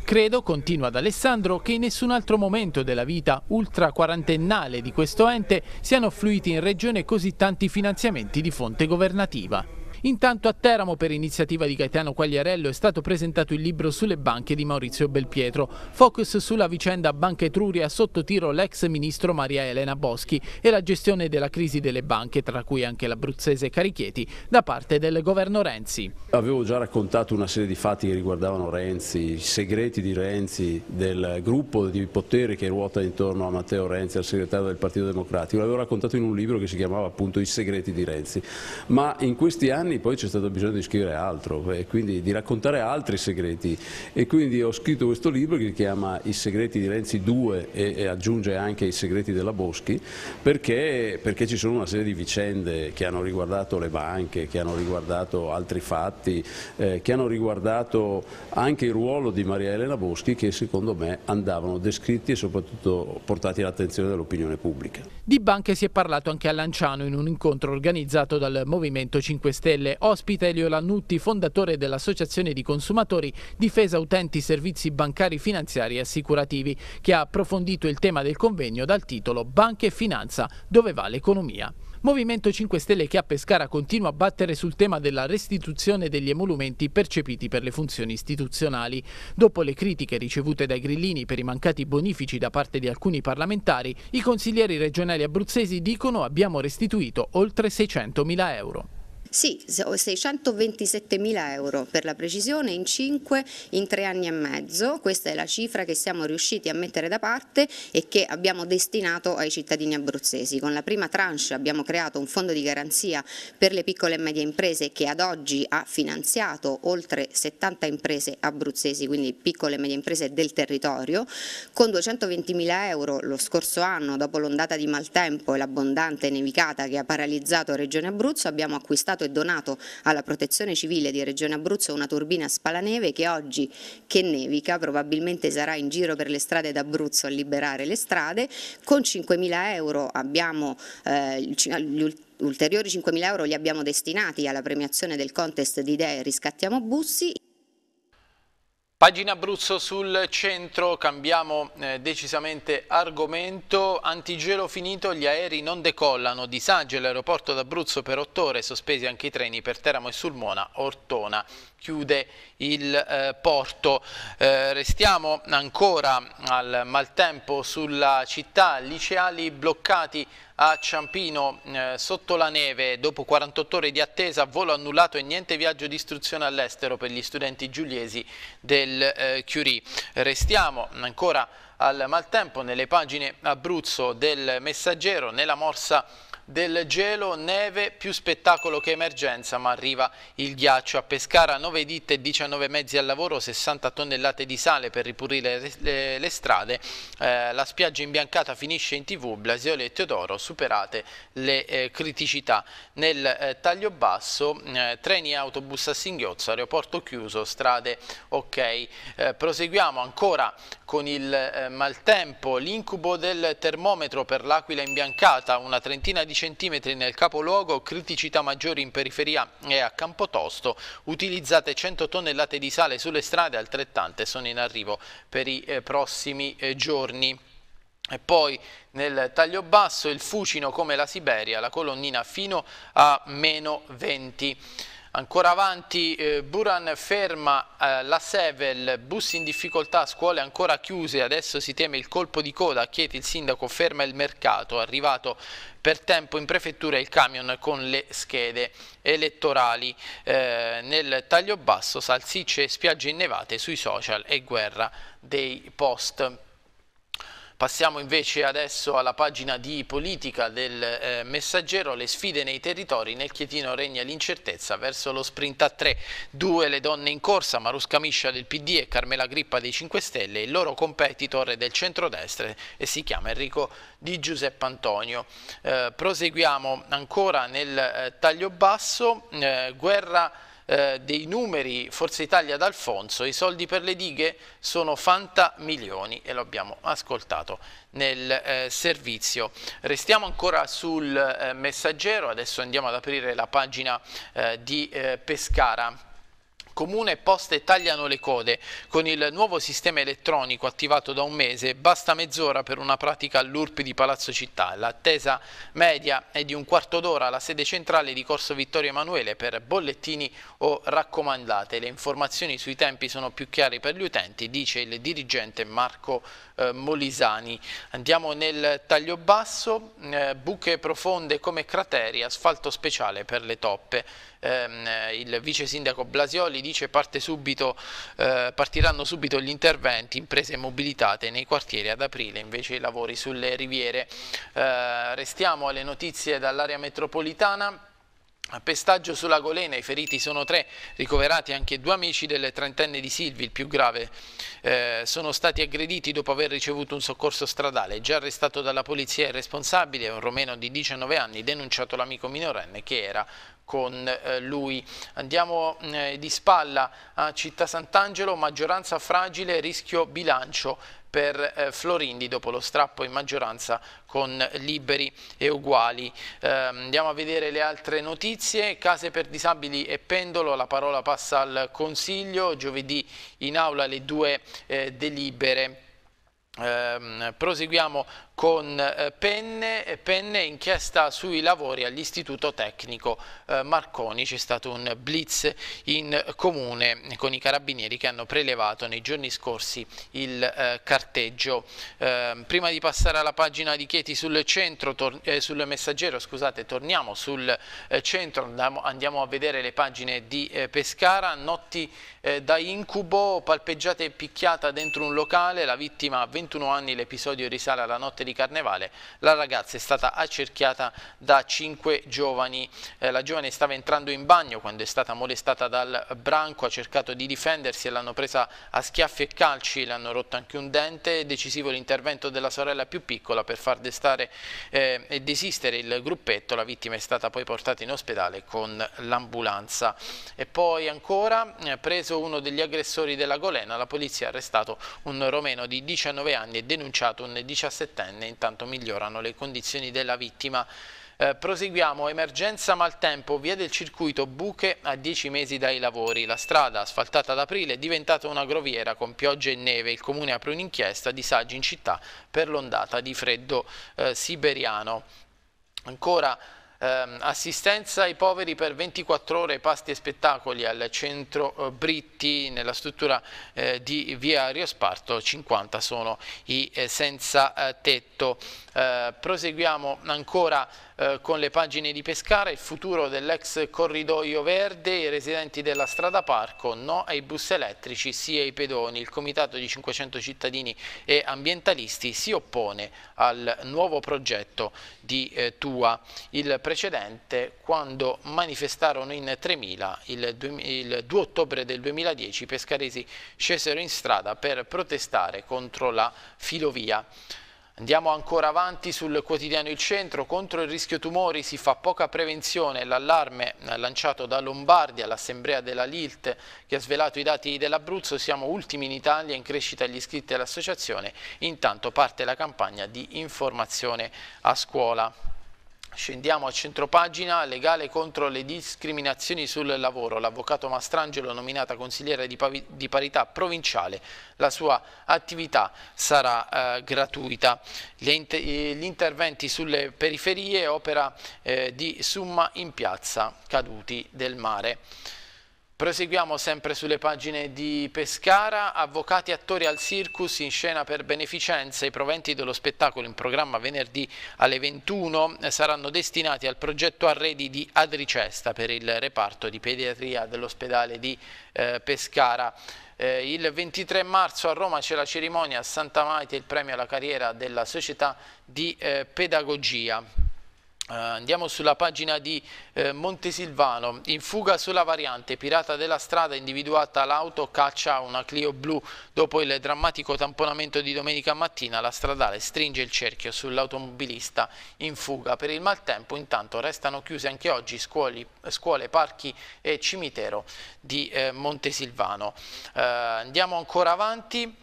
S1: Credo, continua ad Alessandro, che in nessun altro momento della vita ultra quarantennale di questo ente siano fluiti in regione così tanti finanziamenti di fonte governativa. Intanto a Teramo, per iniziativa di Gaetano Quagliarello, è stato presentato il libro sulle banche di Maurizio Belpietro. Focus sulla vicenda Banca Etruria sotto tiro l'ex ministro Maria Elena Boschi e la gestione della crisi delle banche, tra cui anche l'abruzzese Carichieti, da parte del governo Renzi. Avevo già raccontato una serie di fatti che riguardavano Renzi, i segreti di Renzi, del gruppo di potere che ruota intorno a Matteo Renzi, al segretario del Partito Democratico. L'avevo raccontato in un libro che si chiamava appunto I segreti di Renzi. Ma in questi anni anni poi c'è stato bisogno di scrivere altro e quindi di raccontare altri segreti e quindi ho scritto questo libro che si chiama I segreti di Renzi 2 e, e aggiunge anche I segreti della Boschi perché, perché, ci sono una serie di vicende che hanno riguardato le banche, che hanno riguardato altri fatti, eh, che hanno riguardato anche il ruolo di Maria Elena Boschi che secondo me andavano descritti e soprattutto portati all'attenzione dell'opinione pubblica. Di banche si è parlato anche a Lanciano in un incontro organizzato dal Movimento 5 Stelle. Stelle, ospita Elio Lannutti, fondatore dell'Associazione di Consumatori Difesa Utenti Servizi Bancari Finanziari e Assicurativi, che ha approfondito il tema del convegno dal titolo Banca e Finanza, dove va l'economia. Movimento 5 Stelle che a Pescara continua a battere sul tema della restituzione degli emolumenti percepiti per le funzioni istituzionali. Dopo le critiche ricevute dai grillini per i mancati bonifici da parte di alcuni parlamentari, i consiglieri regionali abruzzesi dicono abbiamo restituito oltre 600.000 euro.
S2: Sì, 627 mila euro per la precisione in 5 in 3 anni e mezzo, questa è la cifra che siamo riusciti a mettere da parte e che abbiamo destinato ai cittadini abruzzesi. Con la prima tranche abbiamo creato un fondo di garanzia per le piccole e medie imprese che ad oggi ha finanziato oltre 70 imprese abruzzesi, quindi piccole e medie imprese del territorio, con 220 mila euro lo scorso anno dopo l'ondata di maltempo e l'abbondante nevicata che ha paralizzato Regione Abruzzo abbiamo acquistato progettato e donato alla Protezione Civile di Regione Abruzzo una turbina a spalaneve che oggi che nevica probabilmente sarà in giro per le strade d'Abruzzo a liberare le strade. Con 5.000 euro abbiamo eh, gli ulteriori 5.000 euro li abbiamo destinati alla premiazione del contest di idee Riscattiamo Bussi.
S1: Pagina Abruzzo sul centro, cambiamo eh, decisamente argomento, antigelo finito, gli aerei non decollano, disagi all'aeroporto d'Abruzzo per otto ore, sospesi anche i treni per Teramo e Sulmona, Ortona chiude il eh, porto. Eh, restiamo ancora al maltempo sulla città, liceali bloccati a Ciampino eh, sotto la neve, dopo 48 ore di attesa, volo annullato e niente viaggio di istruzione all'estero per gli studenti giuliesi del eh, Curie. Restiamo ancora al maltempo nelle pagine Abruzzo del Messaggero, nella morsa del gelo, neve, più spettacolo che emergenza, ma arriva il ghiaccio. A Pescara 9 ditte e 19 mezzi al lavoro, 60 tonnellate di sale per ripulire le, le, strade. Eh, la spiaggia imbiancata finisce in tv, Blasioli e Teodoro superate le eh, criticità. Nel eh, taglio basso, eh, treni e autobus a singhiozzo, aeroporto chiuso, strade ok. Eh, proseguiamo ancora con il eh, maltempo, l'incubo del termometro per l'Aquila imbiancata, una trentina di centimetri nel capoluogo, criticità maggiori in periferia e a Campotosto, utilizzate 100 tonnellate di sale sulle strade, altrettante sono in arrivo per i eh, prossimi eh, giorni. E poi nel taglio basso il fucino come la Siberia, la colonnina fino a meno 20 Ancora avanti eh, Buran ferma eh, la Sevel, bus in difficoltà, scuole ancora chiuse, adesso si teme il colpo di coda, a Chieti il sindaco ferma il mercato, arrivato per tempo in prefettura il camion con le schede elettorali. Eh, nel taglio basso salsicce e spiagge innevate sui social e guerra dei post. Passiamo invece adesso alla pagina di politica del eh, messaggero, le sfide nei territori, nel Chietino regna l'incertezza verso lo sprint a 3, due le donne in corsa, Marusca Miscia del PD e Carmela Grippa dei 5 Stelle, il loro competitor è del centrodestra e si chiama Enrico Di Giuseppe Antonio. Eh, proseguiamo ancora nel eh, taglio basso, eh, guerra eh, dei numeri Forza Italia ad Alfonso, i soldi per le dighe sono fanta milioni e lo abbiamo ascoltato nel eh, servizio. Restiamo ancora sul eh, messaggero, adesso andiamo ad aprire la pagina eh, di eh, Pescara. Comune e Poste tagliano le code. Con il nuovo sistema elettronico attivato da un mese basta mezz'ora per una pratica all'URP di Palazzo Città. L'attesa media è di un quarto d'ora alla sede centrale di Corso Vittorio Emanuele per bollettini o raccomandate. Le informazioni sui tempi sono più chiare per gli utenti, dice il dirigente Marco eh, Molisani. Andiamo nel taglio basso, eh, buche profonde come crateri, asfalto speciale per le toppe. Eh, il vice sindaco Blasioli dice subito, eh, partiranno subito gli interventi, imprese mobilitate nei quartieri ad aprile, invece i lavori sulle riviere. Eh, restiamo alle notizie dall'area metropolitana. A pestaggio sulla golena i feriti sono tre, ricoverati anche due amici del trentenne di Silvi, il più grave. Eh, sono stati aggrediti dopo aver ricevuto un soccorso stradale. Già arrestato dalla polizia il responsabile, un romeno di 19 anni, denunciato l'amico minorenne che era con eh, lui. Andiamo eh, di spalla a Città Sant'Angelo, maggioranza fragile, rischio bilancio per eh, Florindi dopo lo strappo in maggioranza con liberi e uguali. Ehm, andiamo a vedere le altre notizie, case per disabili e pendolo, la parola passa al Consiglio, giovedì in aula le due eh, delibere. Eh, proseguiamo con eh, Penne, eh, Penne inchiesta sui lavori all'Istituto Tecnico eh, Marconi, c'è stato un blitz in comune con i carabinieri che hanno prelevato nei giorni scorsi il carteggio. prima di passare alla pagina di Chieti sul, centro, sul messaggero, scusate, torniamo sul centro, andiamo, a vedere le pagine di Pescara, notti da incubo, palpeggiata e picchiata dentro un locale, la vittima ha 21 anni, l'episodio risale alla notte di Carnevale, la ragazza è stata accerchiata da cinque giovani. Eh, la giovane stava entrando in bagno quando è stata molestata dal branco, ha cercato di difendersi e l'hanno presa a schiaffi e calci, le hanno rotto anche un dente, decisivo l'intervento della sorella più piccola per far destare eh, e desistere il gruppetto, la vittima è stata poi portata in ospedale con l'ambulanza. E poi ancora, eh, preso uno degli aggressori della Golena, la polizia ha arrestato un romeno di 19 anni e denunciato un 17enne anni, intanto migliorano le condizioni della vittima. Eh, proseguiamo, emergenza maltempo, via del circuito, buche a 10 mesi dai lavori. La strada asfaltata ad aprile è diventata una groviera con piogge e neve. Il comune apre un'inchiesta, disagi in città per l'ondata di freddo eh, siberiano. Ancora Ehm, assistenza ai poveri per 24 ore, pasti e spettacoli al centro eh, Britti nella struttura eh, di via Riosparto, 50 sono i eh, senza eh, tetto. Eh, proseguiamo ancora eh, con le pagine di Pescara, il futuro dell'ex corridoio verde, i residenti della strada parco, no ai bus elettrici, sì ai pedoni. Il comitato di 500 cittadini e ambientalisti si oppone al nuovo progetto di Tua. Il precedente quando manifestarono in 3000 il 2, ottobre del 2010 i pescaresi scesero in strada per protestare contro la filovia. Andiamo ancora avanti sul quotidiano Il Centro, contro il rischio tumori si fa poca prevenzione, l'allarme lanciato da Lombardia all'assemblea della Lilt che ha svelato i dati dell'Abruzzo, siamo ultimi in Italia, in crescita gli iscritti all'associazione, intanto parte la campagna di informazione a scuola. Scendiamo a centropagina, legale contro le discriminazioni sul lavoro. L'avvocato Mastrangelo, nominata consigliere di, di, parità provinciale, la sua attività sarà eh, gratuita. Gli, inter eh, gli, interventi sulle periferie, opera eh, di Summa in piazza, caduti del mare. Proseguiamo sempre sulle pagine di Pescara, avvocati e attori al Circus in scena per beneficenza, i proventi dello spettacolo in programma venerdì alle 21 saranno destinati al progetto Arredi di Adricesta per il reparto di pediatria dell'ospedale di eh, Pescara. Eh, il 23 marzo a Roma c'è la cerimonia a Santa Maite, il premio alla carriera della società di eh, pedagogia. Uh, andiamo sulla pagina di eh, Montesilvano, in fuga sulla variante, pirata della strada, individuata l'auto caccia una Clio blu. Dopo il drammatico tamponamento di domenica mattina, la stradale stringe il cerchio sull'automobilista in fuga. Per il maltempo intanto restano chiuse anche oggi scuoli, scuole, parchi e cimitero di eh, Montesilvano. Uh, andiamo ancora avanti.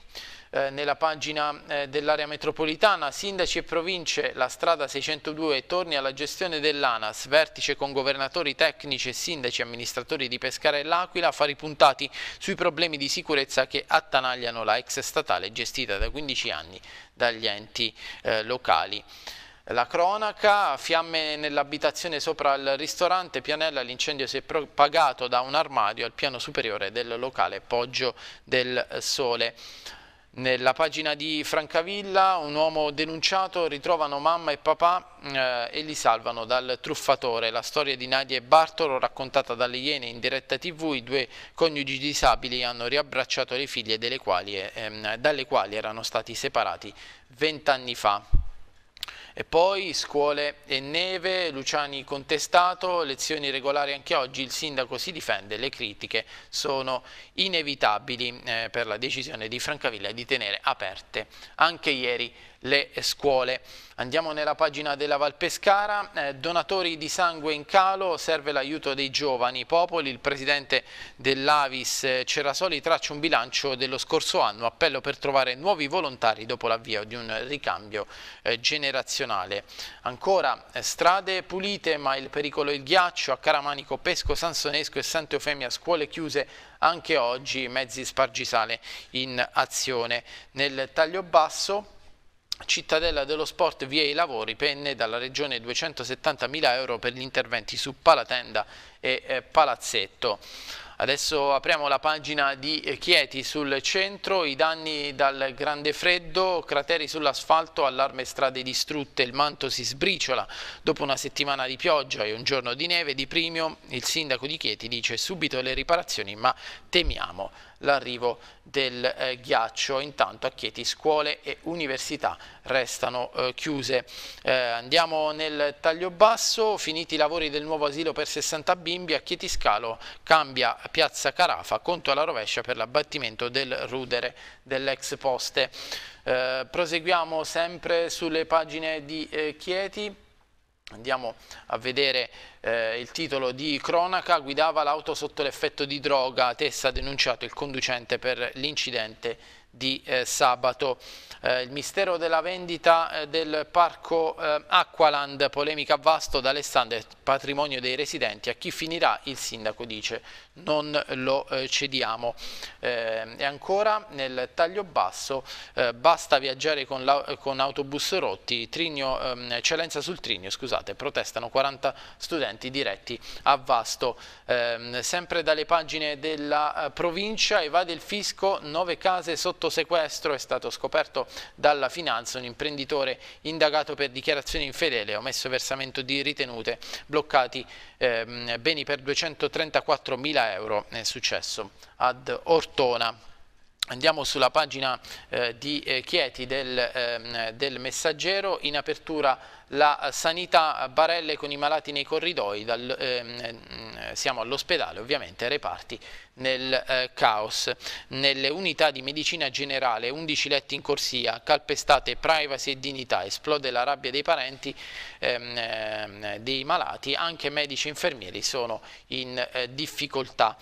S1: Eh, nella pagina eh, dell'area metropolitana, sindaci e province, la strada 602 torni alla gestione dell'ANAS, vertice con governatori tecnici e sindaci amministratori di Pescara e L'Aquila, affari puntati sui problemi di sicurezza che attanagliano la ex statale gestita da 15 anni dagli enti eh, locali. La cronaca, fiamme nell'abitazione sopra il ristorante Pianella, l'incendio si è propagato da un armadio al piano superiore del locale Poggio del Sole. Nella pagina di Francavilla un uomo denunciato ritrovano mamma e papà eh, e li salvano dal truffatore. La storia di Nadia e Bartolo raccontata dalle Iene in diretta tv, i due coniugi disabili hanno riabbracciato le figlie quali, ehm, dalle quali erano stati separati vent'anni fa. E poi scuole e neve, Luciani contestato, lezioni regolari anche oggi, il sindaco si difende, le critiche sono inevitabili eh, per la decisione di Francavilla di tenere aperte anche ieri le scuole. Andiamo nella pagina della Valpescara, eh, donatori di sangue in calo, serve l'aiuto dei giovani popoli, il presidente dell'Avis eh, Cerasoli traccia un bilancio dello scorso anno, appello per trovare nuovi volontari dopo l'avvio di un ricambio eh, generazionale. Ancora eh, strade pulite ma il pericolo è il ghiaccio, a Caramanico, Pesco, Sansonesco e Sant'Eufemia scuole chiuse anche oggi, mezzi spargisale in azione. Nel taglio basso Cittadella dello Sport via i lavori, penne dalla regione 270.000 euro per gli interventi su Palatenda e eh, Palazzetto. Adesso apriamo la pagina di eh, Chieti sul centro, i danni dal grande freddo, crateri sull'asfalto, allarme strade distrutte, il manto si sbriciola. Dopo una settimana di pioggia e un giorno di neve di primio, il sindaco di Chieti dice subito le riparazioni ma temiamo l'arrivo del eh, ghiaccio. Intanto a Chieti scuole e università restano eh, chiuse. Eh, andiamo nel taglio basso, finiti i lavori del nuovo asilo per 60 bimbi, a Chieti Scalo cambia piazza Carafa, conto alla rovescia per l'abbattimento del rudere dell'ex poste. Eh, proseguiamo sempre sulle pagine di eh, Chieti. Andiamo a vedere eh, il titolo di cronaca, guidava l'auto sotto l'effetto di droga, Tessa ha denunciato il conducente per l'incidente di eh, sabato eh, il mistero della vendita eh, del parco eh, Aqualand, polemica a vasto da Alessandro, patrimonio dei residenti, a chi finirà il sindaco dice non lo eh, cediamo. Eh, e ancora nel taglio basso eh, basta viaggiare con, la, con autobus rotti, Trigno, ehm, eccellenza sul trinio, scusate, protestano 40 studenti diretti a vasto, ehm, sempre dalle pagine della provincia evade il fisco, nove case sotto sequestro, è stato scoperto dalla finanza, un imprenditore indagato per dichiarazione infedele, omesso versamento di ritenute, bloccati eh, beni per 234 mila euro, è successo ad Ortona. Andiamo sulla pagina eh, di eh, Chieti del, ehm, del, Messaggero, in apertura la sanità, barelle con i malati nei corridoi, dal, ehm, ehm siamo all'ospedale ovviamente, reparti nel eh, caos. Nelle unità di medicina generale 11 letti in corsia, calpestate privacy e dignità, esplode la rabbia dei parenti ehm, ehm dei malati, anche medici e infermieri sono in eh, difficoltà.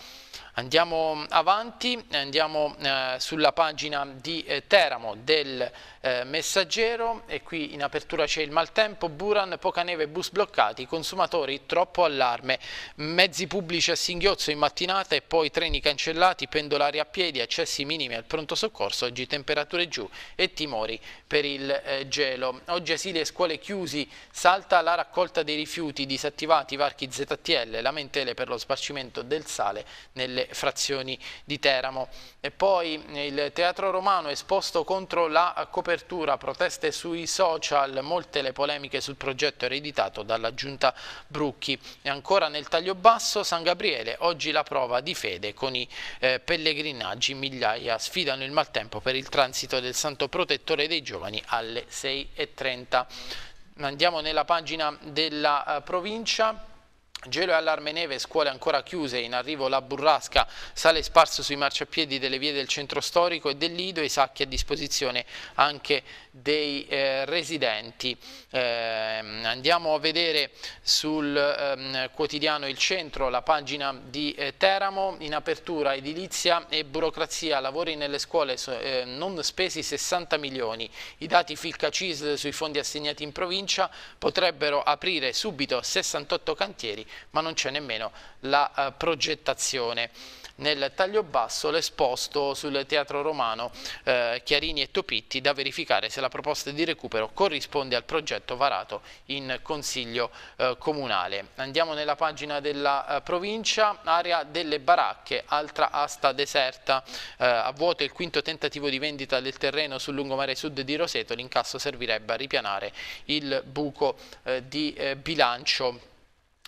S1: Andiamo avanti, andiamo eh, sulla pagina di eh, Teramo del eh, Messaggero e qui in apertura c'è il maltempo, Buran, poca neve, bus bloccati, consumatori, troppo allarme, mezzi pubblici a singhiozzo in mattinata e poi treni cancellati, pendolari a piedi, accessi minimi al pronto soccorso, oggi temperature giù e timori per il eh, gelo. Oggi asili e scuole chiusi, salta la raccolta dei rifiuti disattivati, varchi ZTL, lamentele per lo sparcimento del sale nelle delle frazioni di Teramo. E poi eh, il Teatro Romano esposto contro la copertura, proteste sui social, molte le polemiche sul progetto ereditato dalla Giunta Brucchi. E ancora nel taglio basso San Gabriele, oggi la prova di fede con i eh, pellegrinaggi, migliaia sfidano il maltempo per il transito del Santo Protettore dei Giovani alle 6.30. Andiamo nella pagina della uh, provincia Gelo e allarme neve, scuole ancora chiuse, in arrivo la burrasca, sale sparso sui marciapiedi delle vie del centro storico e del Lido i sacchi a disposizione anche dei eh, residenti. Eh, andiamo a vedere sul ehm, quotidiano Il Centro la pagina di eh, Teramo, in apertura edilizia e burocrazia, lavori nelle scuole eh, non spesi 60 milioni, i dati CIS sui fondi assegnati in provincia potrebbero aprire subito 68 cantieri ma non c'è nemmeno la eh, progettazione nel taglio basso l'esposto sul Teatro Romano eh, Chiarini e Topitti da verificare se la proposta di recupero corrisponde al progetto varato in Consiglio eh, Comunale. Andiamo nella pagina della eh, provincia, area delle baracche, altra asta deserta, eh, a vuoto il quinto tentativo di vendita del terreno sul lungomare sud di Roseto, l'incasso servirebbe a ripianare il buco eh, di eh, bilancio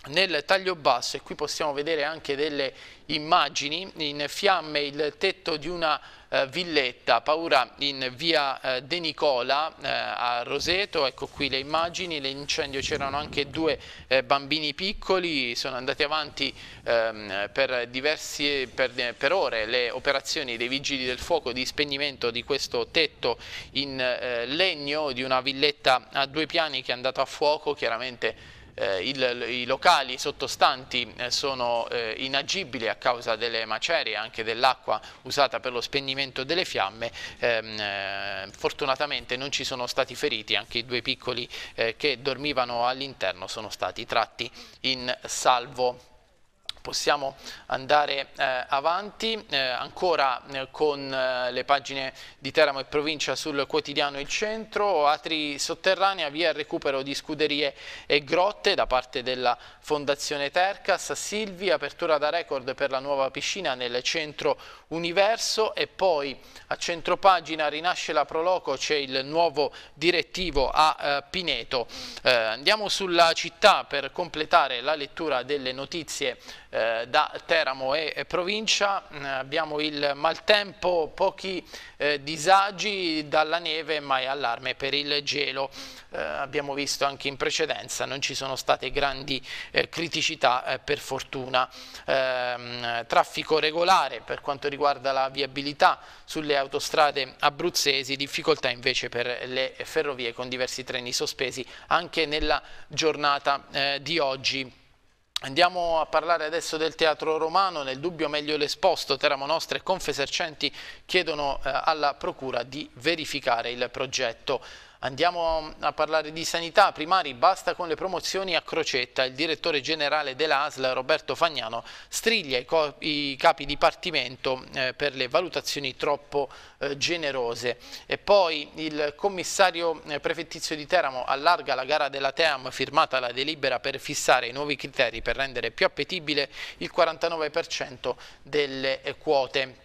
S1: nel taglio basso e qui possiamo vedere anche delle immagini in fiamme il tetto di una eh, villetta paura in via eh, De Nicola eh, a Roseto ecco qui le immagini l'incendio c'erano anche due eh, bambini piccoli sono andati avanti ehm, per diverse per, per, ore le operazioni dei vigili del fuoco di spegnimento di questo tetto in eh, legno di una villetta a due piani che è andato a fuoco chiaramente eh, il, i locali sottostanti eh, sono eh, inagibili a causa delle macerie e anche dell'acqua usata per lo spegnimento delle fiamme. Ehm, eh, fortunatamente non ci sono stati feriti, anche i due piccoli eh, che dormivano all'interno sono stati tratti in salvo possiamo andare eh, avanti eh, ancora eh, con le pagine di Teramo e provincia sul quotidiano Il Centro, Atri Sotterranea via il recupero di scuderie e grotte da parte della Fondazione Tercas, Silvi apertura da record per la nuova piscina nel centro Universo e poi a centro pagina rinasce la Proloco, c'è il nuovo direttivo a eh, Pineto. Eh, andiamo sulla città per completare la lettura delle notizie eh, da Teramo e, e provincia, mm, abbiamo il maltempo, pochi eh, disagi dalla neve, ma è allarme per il gelo. Eh, abbiamo visto anche in precedenza, non ci sono state grandi eh, criticità eh, per fortuna. Ehm, traffico regolare per quanto riguarda la viabilità sulle autostrade abruzzesi, difficoltà invece per le ferrovie con diversi treni sospesi anche nella giornata eh, di oggi. Andiamo a parlare adesso del teatro romano, nel dubbio meglio l'esposto, Teramo Nostra e Confesercenti chiedono eh, alla Procura di verificare il progetto. Andiamo a parlare di sanità, primari basta con le promozioni a crocetta, il direttore generale dell'ASL Roberto Fagnano striglia i, i capi dipartimento eh, per le valutazioni troppo eh, generose e poi il commissario eh, prefettizio di Teramo allarga la gara della TEAM firmata la delibera per fissare i nuovi criteri per rendere più appetibile il 49% delle eh, quote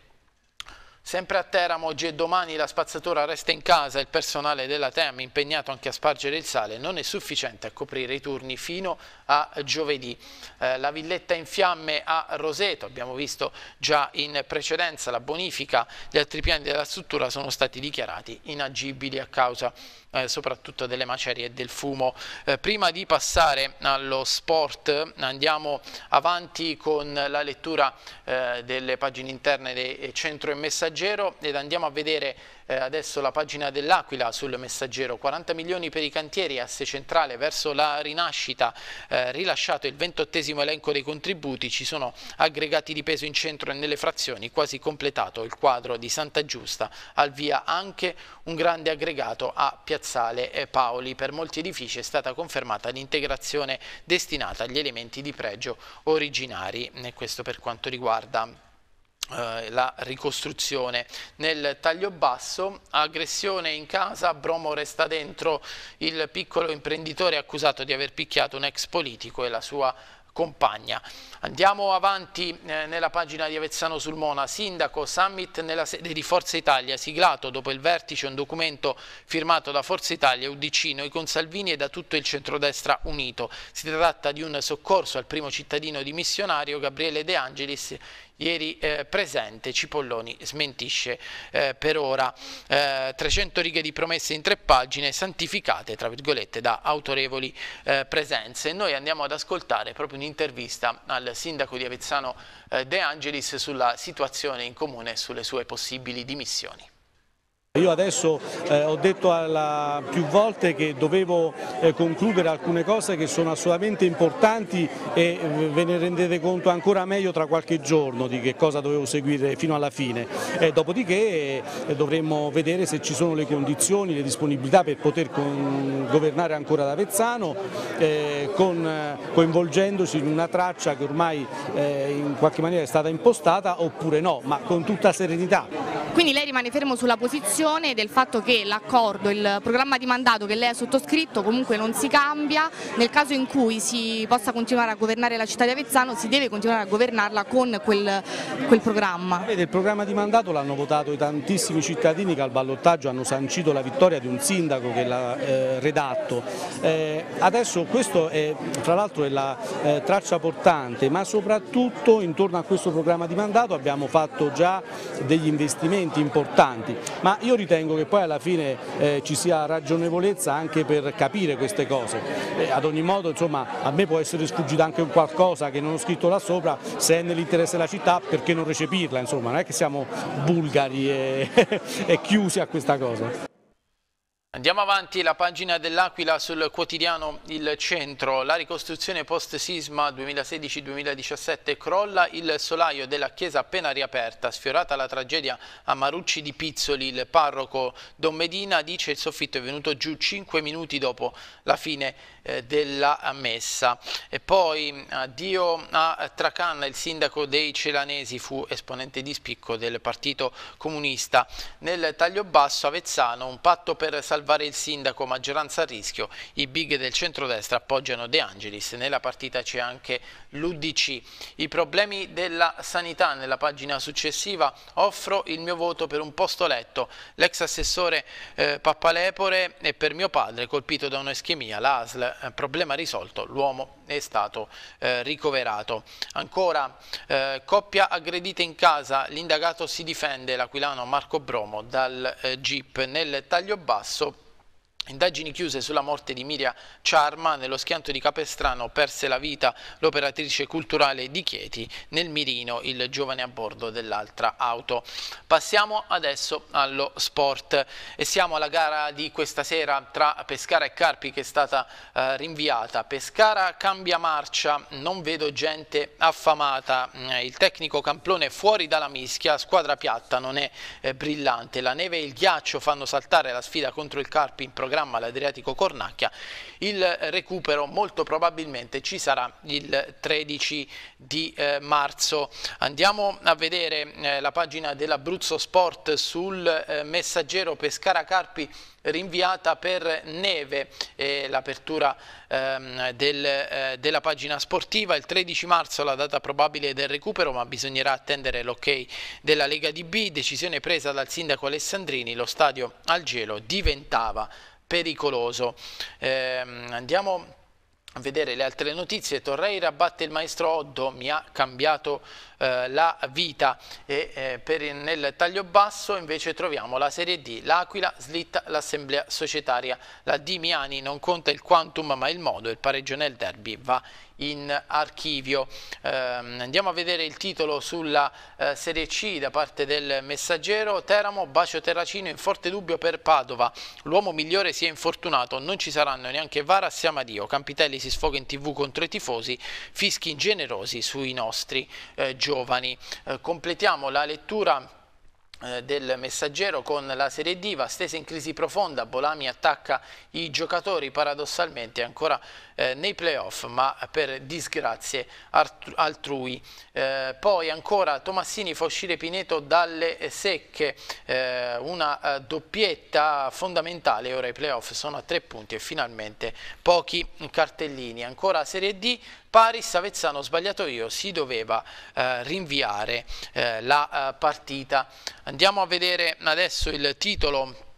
S1: Sempre a Teramo, oggi e domani la spazzatura resta in casa il personale della TEAM impegnato anche a spargere il sale non è sufficiente a coprire i turni fino a giovedì. Eh, la villetta in fiamme a Roseto, abbiamo visto già in precedenza la bonifica, gli altri piani della struttura sono stati dichiarati inagibili a causa eh, soprattutto delle macerie e del fumo. Eh, prima di passare allo sport andiamo avanti con la lettura eh, delle pagine interne del eh, Centro e Messaggero ed andiamo a vedere eh, adesso la pagina dell'Aquila sul Messaggero. 40 milioni per i cantieri, asse centrale verso la rinascita, eh, eh, rilasciato il ventottesimo elenco dei contributi, ci sono aggregati di peso in centro e nelle frazioni, quasi completato il quadro di Santa Giusta, al via anche un grande aggregato a Piazzale Paoli. Per molti edifici è stata confermata l'integrazione destinata agli elementi di pregio originari, questo per quanto riguarda eh, la ricostruzione nel taglio basso aggressione in casa Bromo resta dentro il piccolo imprenditore accusato di aver picchiato un ex politico e la sua compagna. Andiamo avanti eh, nella pagina di Avezzano sul Mona. Sindaco, summit nella sede di Forza Italia, siglato dopo il vertice un documento firmato da Forza Italia, UDC, Noi con Salvini e da tutto il centrodestra unito. Si tratta di un soccorso al primo cittadino dimissionario Gabriele De Angelis ieri eh, presente, Cipolloni smentisce eh, per ora eh, 300 righe di promesse in tre pagine santificate tra virgolette da autorevoli eh, presenze. Noi andiamo ad ascoltare proprio un'intervista al sindaco di Avezzano eh, De Angelis sulla situazione in comune e sulle sue possibili dimissioni.
S2: Io adesso eh, ho detto alla, più volte che dovevo eh, concludere alcune cose che sono assolutamente importanti e eh, ve ne rendete conto ancora meglio tra qualche giorno di che cosa dovevo seguire fino alla fine. dopodiché eh, dovremmo vedere se ci sono le condizioni, le disponibilità per poter con, governare ancora da Vezzano eh, con, coinvolgendoci in una traccia che ormai in qualche maniera è stata impostata oppure no, ma con tutta serenità. Quindi lei rimane fermo sulla posizione convinzione del fatto che l'accordo, il programma di mandato che lei ha sottoscritto comunque non si cambia, nel caso in cui si possa continuare a governare la città di Avezzano si deve continuare a governarla con quel, quel programma. Vede, il programma di mandato l'hanno votato i tantissimi cittadini che al ballottaggio hanno sancito la vittoria di un sindaco che l'ha eh, redatto. Eh, adesso questo è, tra l'altro la eh, traccia portante, ma soprattutto intorno a questo programma di mandato abbiamo fatto già degli investimenti importanti, ma io io ritengo che poi alla fine eh, ci sia ragionevolezza anche per capire queste cose. Eh, ad ogni modo insomma, a me può essere sfuggito anche un qualcosa che non ho scritto là sopra, se è nell'interesse della città perché non recepirla, insomma, non è che siamo bulgari e, (laughs) e chiusi a questa cosa.
S1: Andiamo avanti, la pagina dell'Aquila sul quotidiano Il Centro. La ricostruzione post-sisma 2016-2017 crolla il solaio della chiesa appena riaperta. Sfiorata la tragedia a Marucci di Pizzoli, il parroco Don Medina dice il soffitto è venuto giù 5 minuti dopo la fine eh, della messa. E poi addio eh, a Tracanna, il sindaco dei Celanesi fu esponente di spicco del Partito Comunista. Nel taglio basso Avezzano, un patto per salvare il sindaco, maggioranza a rischio, i big del centrodestra appoggiano De Angelis. Nella partita c'è anche l'Udc. I problemi della sanità nella pagina successiva offro il mio voto per un posto letto. L'ex assessore eh, Pappalepore e per mio padre colpito da un'ischemia, l'ASL eh, problema risolto, l'uomo è stato eh, ricoverato. Ancora, eh, coppia aggredita in casa, l'indagato si difende, l'aquilano Marco Bromo dal eh, GIP nel taglio basso Indagini chiuse sulla morte di Miria Ciarma nello schianto di Capestrano perse la vita l'operatrice culturale di Chieti nel mirino il giovane a bordo dell'altra auto. Passiamo adesso allo sport e siamo alla gara di questa sera tra Pescara e Carpi che è stata eh, rinviata. Pescara cambia marcia, non vedo gente affamata, mm, il tecnico Camplone fuori dalla mischia, squadra piatta non è eh, brillante, la neve e il ghiaccio fanno saltare la sfida contro il Carpi in programma programma l'Adriatico Cornacchia, il recupero molto probabilmente ci sarà il 13 di eh, marzo. Andiamo a vedere eh, la pagina dell'Abruzzo Sport sul eh, messaggero Pescara Carpi rinviata per neve eh, l'apertura ehm, del, eh, della pagina sportiva il 13 marzo la data probabile del recupero ma bisognerà attendere l'ok della Lega di B decisione presa dal sindaco Alessandrini lo stadio al gelo diventava pericoloso eh, andiamo vedere le altre notizie, Torreira batte il maestro Oddo, mi ha cambiato eh, la vita e eh, per, nel taglio basso invece troviamo la Serie D, l'Aquila slitta l'assemblea societaria, la D Miani non conta il quantum ma il modo, il pareggio nel derby va in archivio. Eh, andiamo a vedere il titolo sulla eh, Serie C da parte del messaggero. Teramo, bacio Terracino in forte dubbio per Padova. L'uomo migliore si è infortunato, non ci saranno neanche Varas e Dio. Campitelli si sfoga in tv contro i tifosi, fischi ingenerosi sui nostri eh, giovani. Eh, completiamo la lettura eh, del messaggero con la Serie D va stesa in crisi profonda, Bolami attacca i giocatori paradossalmente ancora eh, nei playoff ma per disgrazie altrui. Eh, poi ancora Tomassini fa uscire Pineto dalle secche, eh, una eh, doppietta fondamentale, ora i playoff sono a tre punti e finalmente pochi cartellini. Ancora Serie D, Paris, Avezzano, ho sbagliato io, si doveva eh, rinviare eh, la eh, partita. Andiamo a vedere adesso il titolo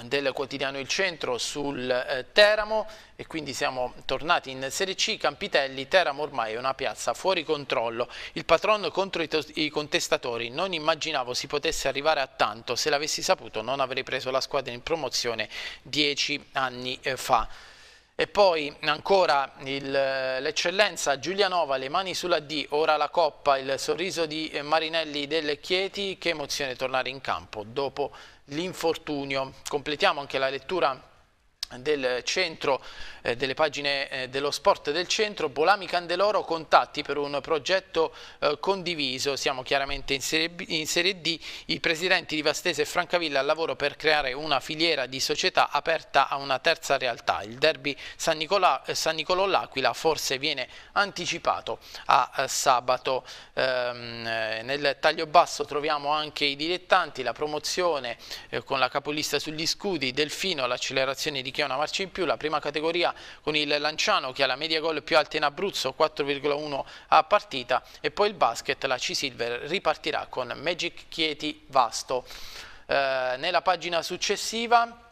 S1: del quotidiano Il Centro sul eh, Teramo e quindi siamo tornati in Serie C, Campitelli, Teramo ormai è una piazza fuori controllo, il patron contro i, i, contestatori, non immaginavo si potesse arrivare a tanto, se l'avessi saputo non avrei preso la squadra in promozione dieci anni eh, fa. E poi ancora eh, l'eccellenza Giulianova, le mani sulla D, ora la Coppa, il sorriso di eh, Marinelli del Chieti, che emozione tornare in campo dopo il l'infortunio. Completiamo anche la lettura del centro, eh, delle pagine eh, dello sport del centro, Bolami Candeloro contatti per un progetto eh, condiviso, siamo chiaramente in serie, B, in serie, D, i presidenti di Vastese e Francavilla al lavoro per creare una filiera di società aperta a una terza realtà, il derby San, Nicola, eh, San Nicolò L'Aquila forse viene anticipato a, a eh, sabato, ehm, eh, nel taglio basso troviamo anche i dilettanti, la promozione con la capolista sugli scudi, Delfino, l'accelerazione di chiamata che una marcia in più, la prima categoria con il Lanciano che ha la media gol più alta in Abruzzo, 4,1 a partita e poi il basket, la C-Silver ripartirà con Magic Chieti Vasto. Eh, nella pagina successiva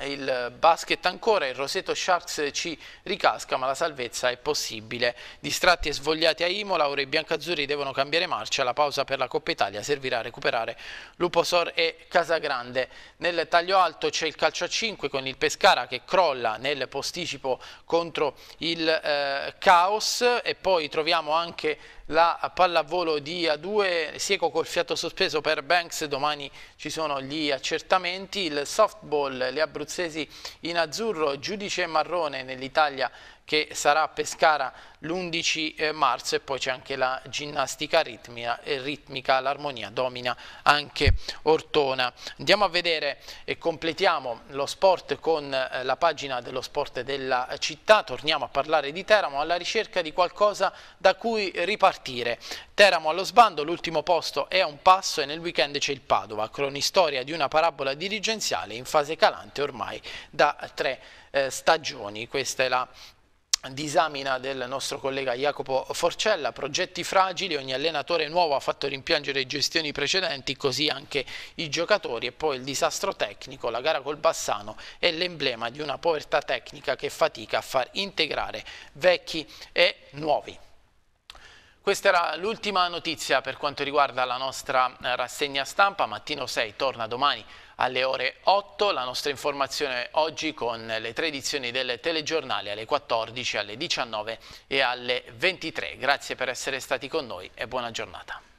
S1: il eh, basket ancora, il Roseto Sharks ci ricasca ma la salvezza è possibile. Distratti e svogliati a Imola, ora i biancazzurri devono cambiare marcia, la pausa per la Coppa Italia servirà a recuperare Luposor e Casagrande. Nel taglio alto c'è il calcio a 5 con il Pescara che crolla nel posticipo contro il eh, Caos e poi troviamo anche la pallavolo di A2, Sieco col fiato sospeso per Banks, domani ci sono gli accertamenti, il softball, le abbruzzature abruzzesi in azzurro, giudice marrone nell'Italia che sarà a Pescara l'11 eh, marzo e poi c'è anche la ginnastica ritmica, eh, ritmica l'armonia domina anche Ortona. Andiamo a vedere e completiamo lo sport con eh, la pagina dello sport della città, torniamo a parlare di Teramo alla ricerca di qualcosa da cui ripartire. Teramo allo sbando, l'ultimo posto è a un passo e nel weekend c'è il Padova, cronistoria di una parabola dirigenziale in fase calante ormai da tre eh, stagioni. Questa è la disamina del nostro collega Jacopo Forcella, progetti fragili, ogni allenatore nuovo ha fatto rimpiangere gestioni precedenti, così anche i giocatori e poi il disastro tecnico, la gara col Bassano è l'emblema di una povertà tecnica che fatica a far integrare vecchi e nuovi. Questa era l'ultima notizia per quanto riguarda la nostra eh, rassegna stampa. Mattino 6 torna domani alle ore 8. La nostra informazione oggi con le tre edizioni del telegiornale alle 14, alle 19 e alle 23. Grazie per essere stati con noi e buona giornata.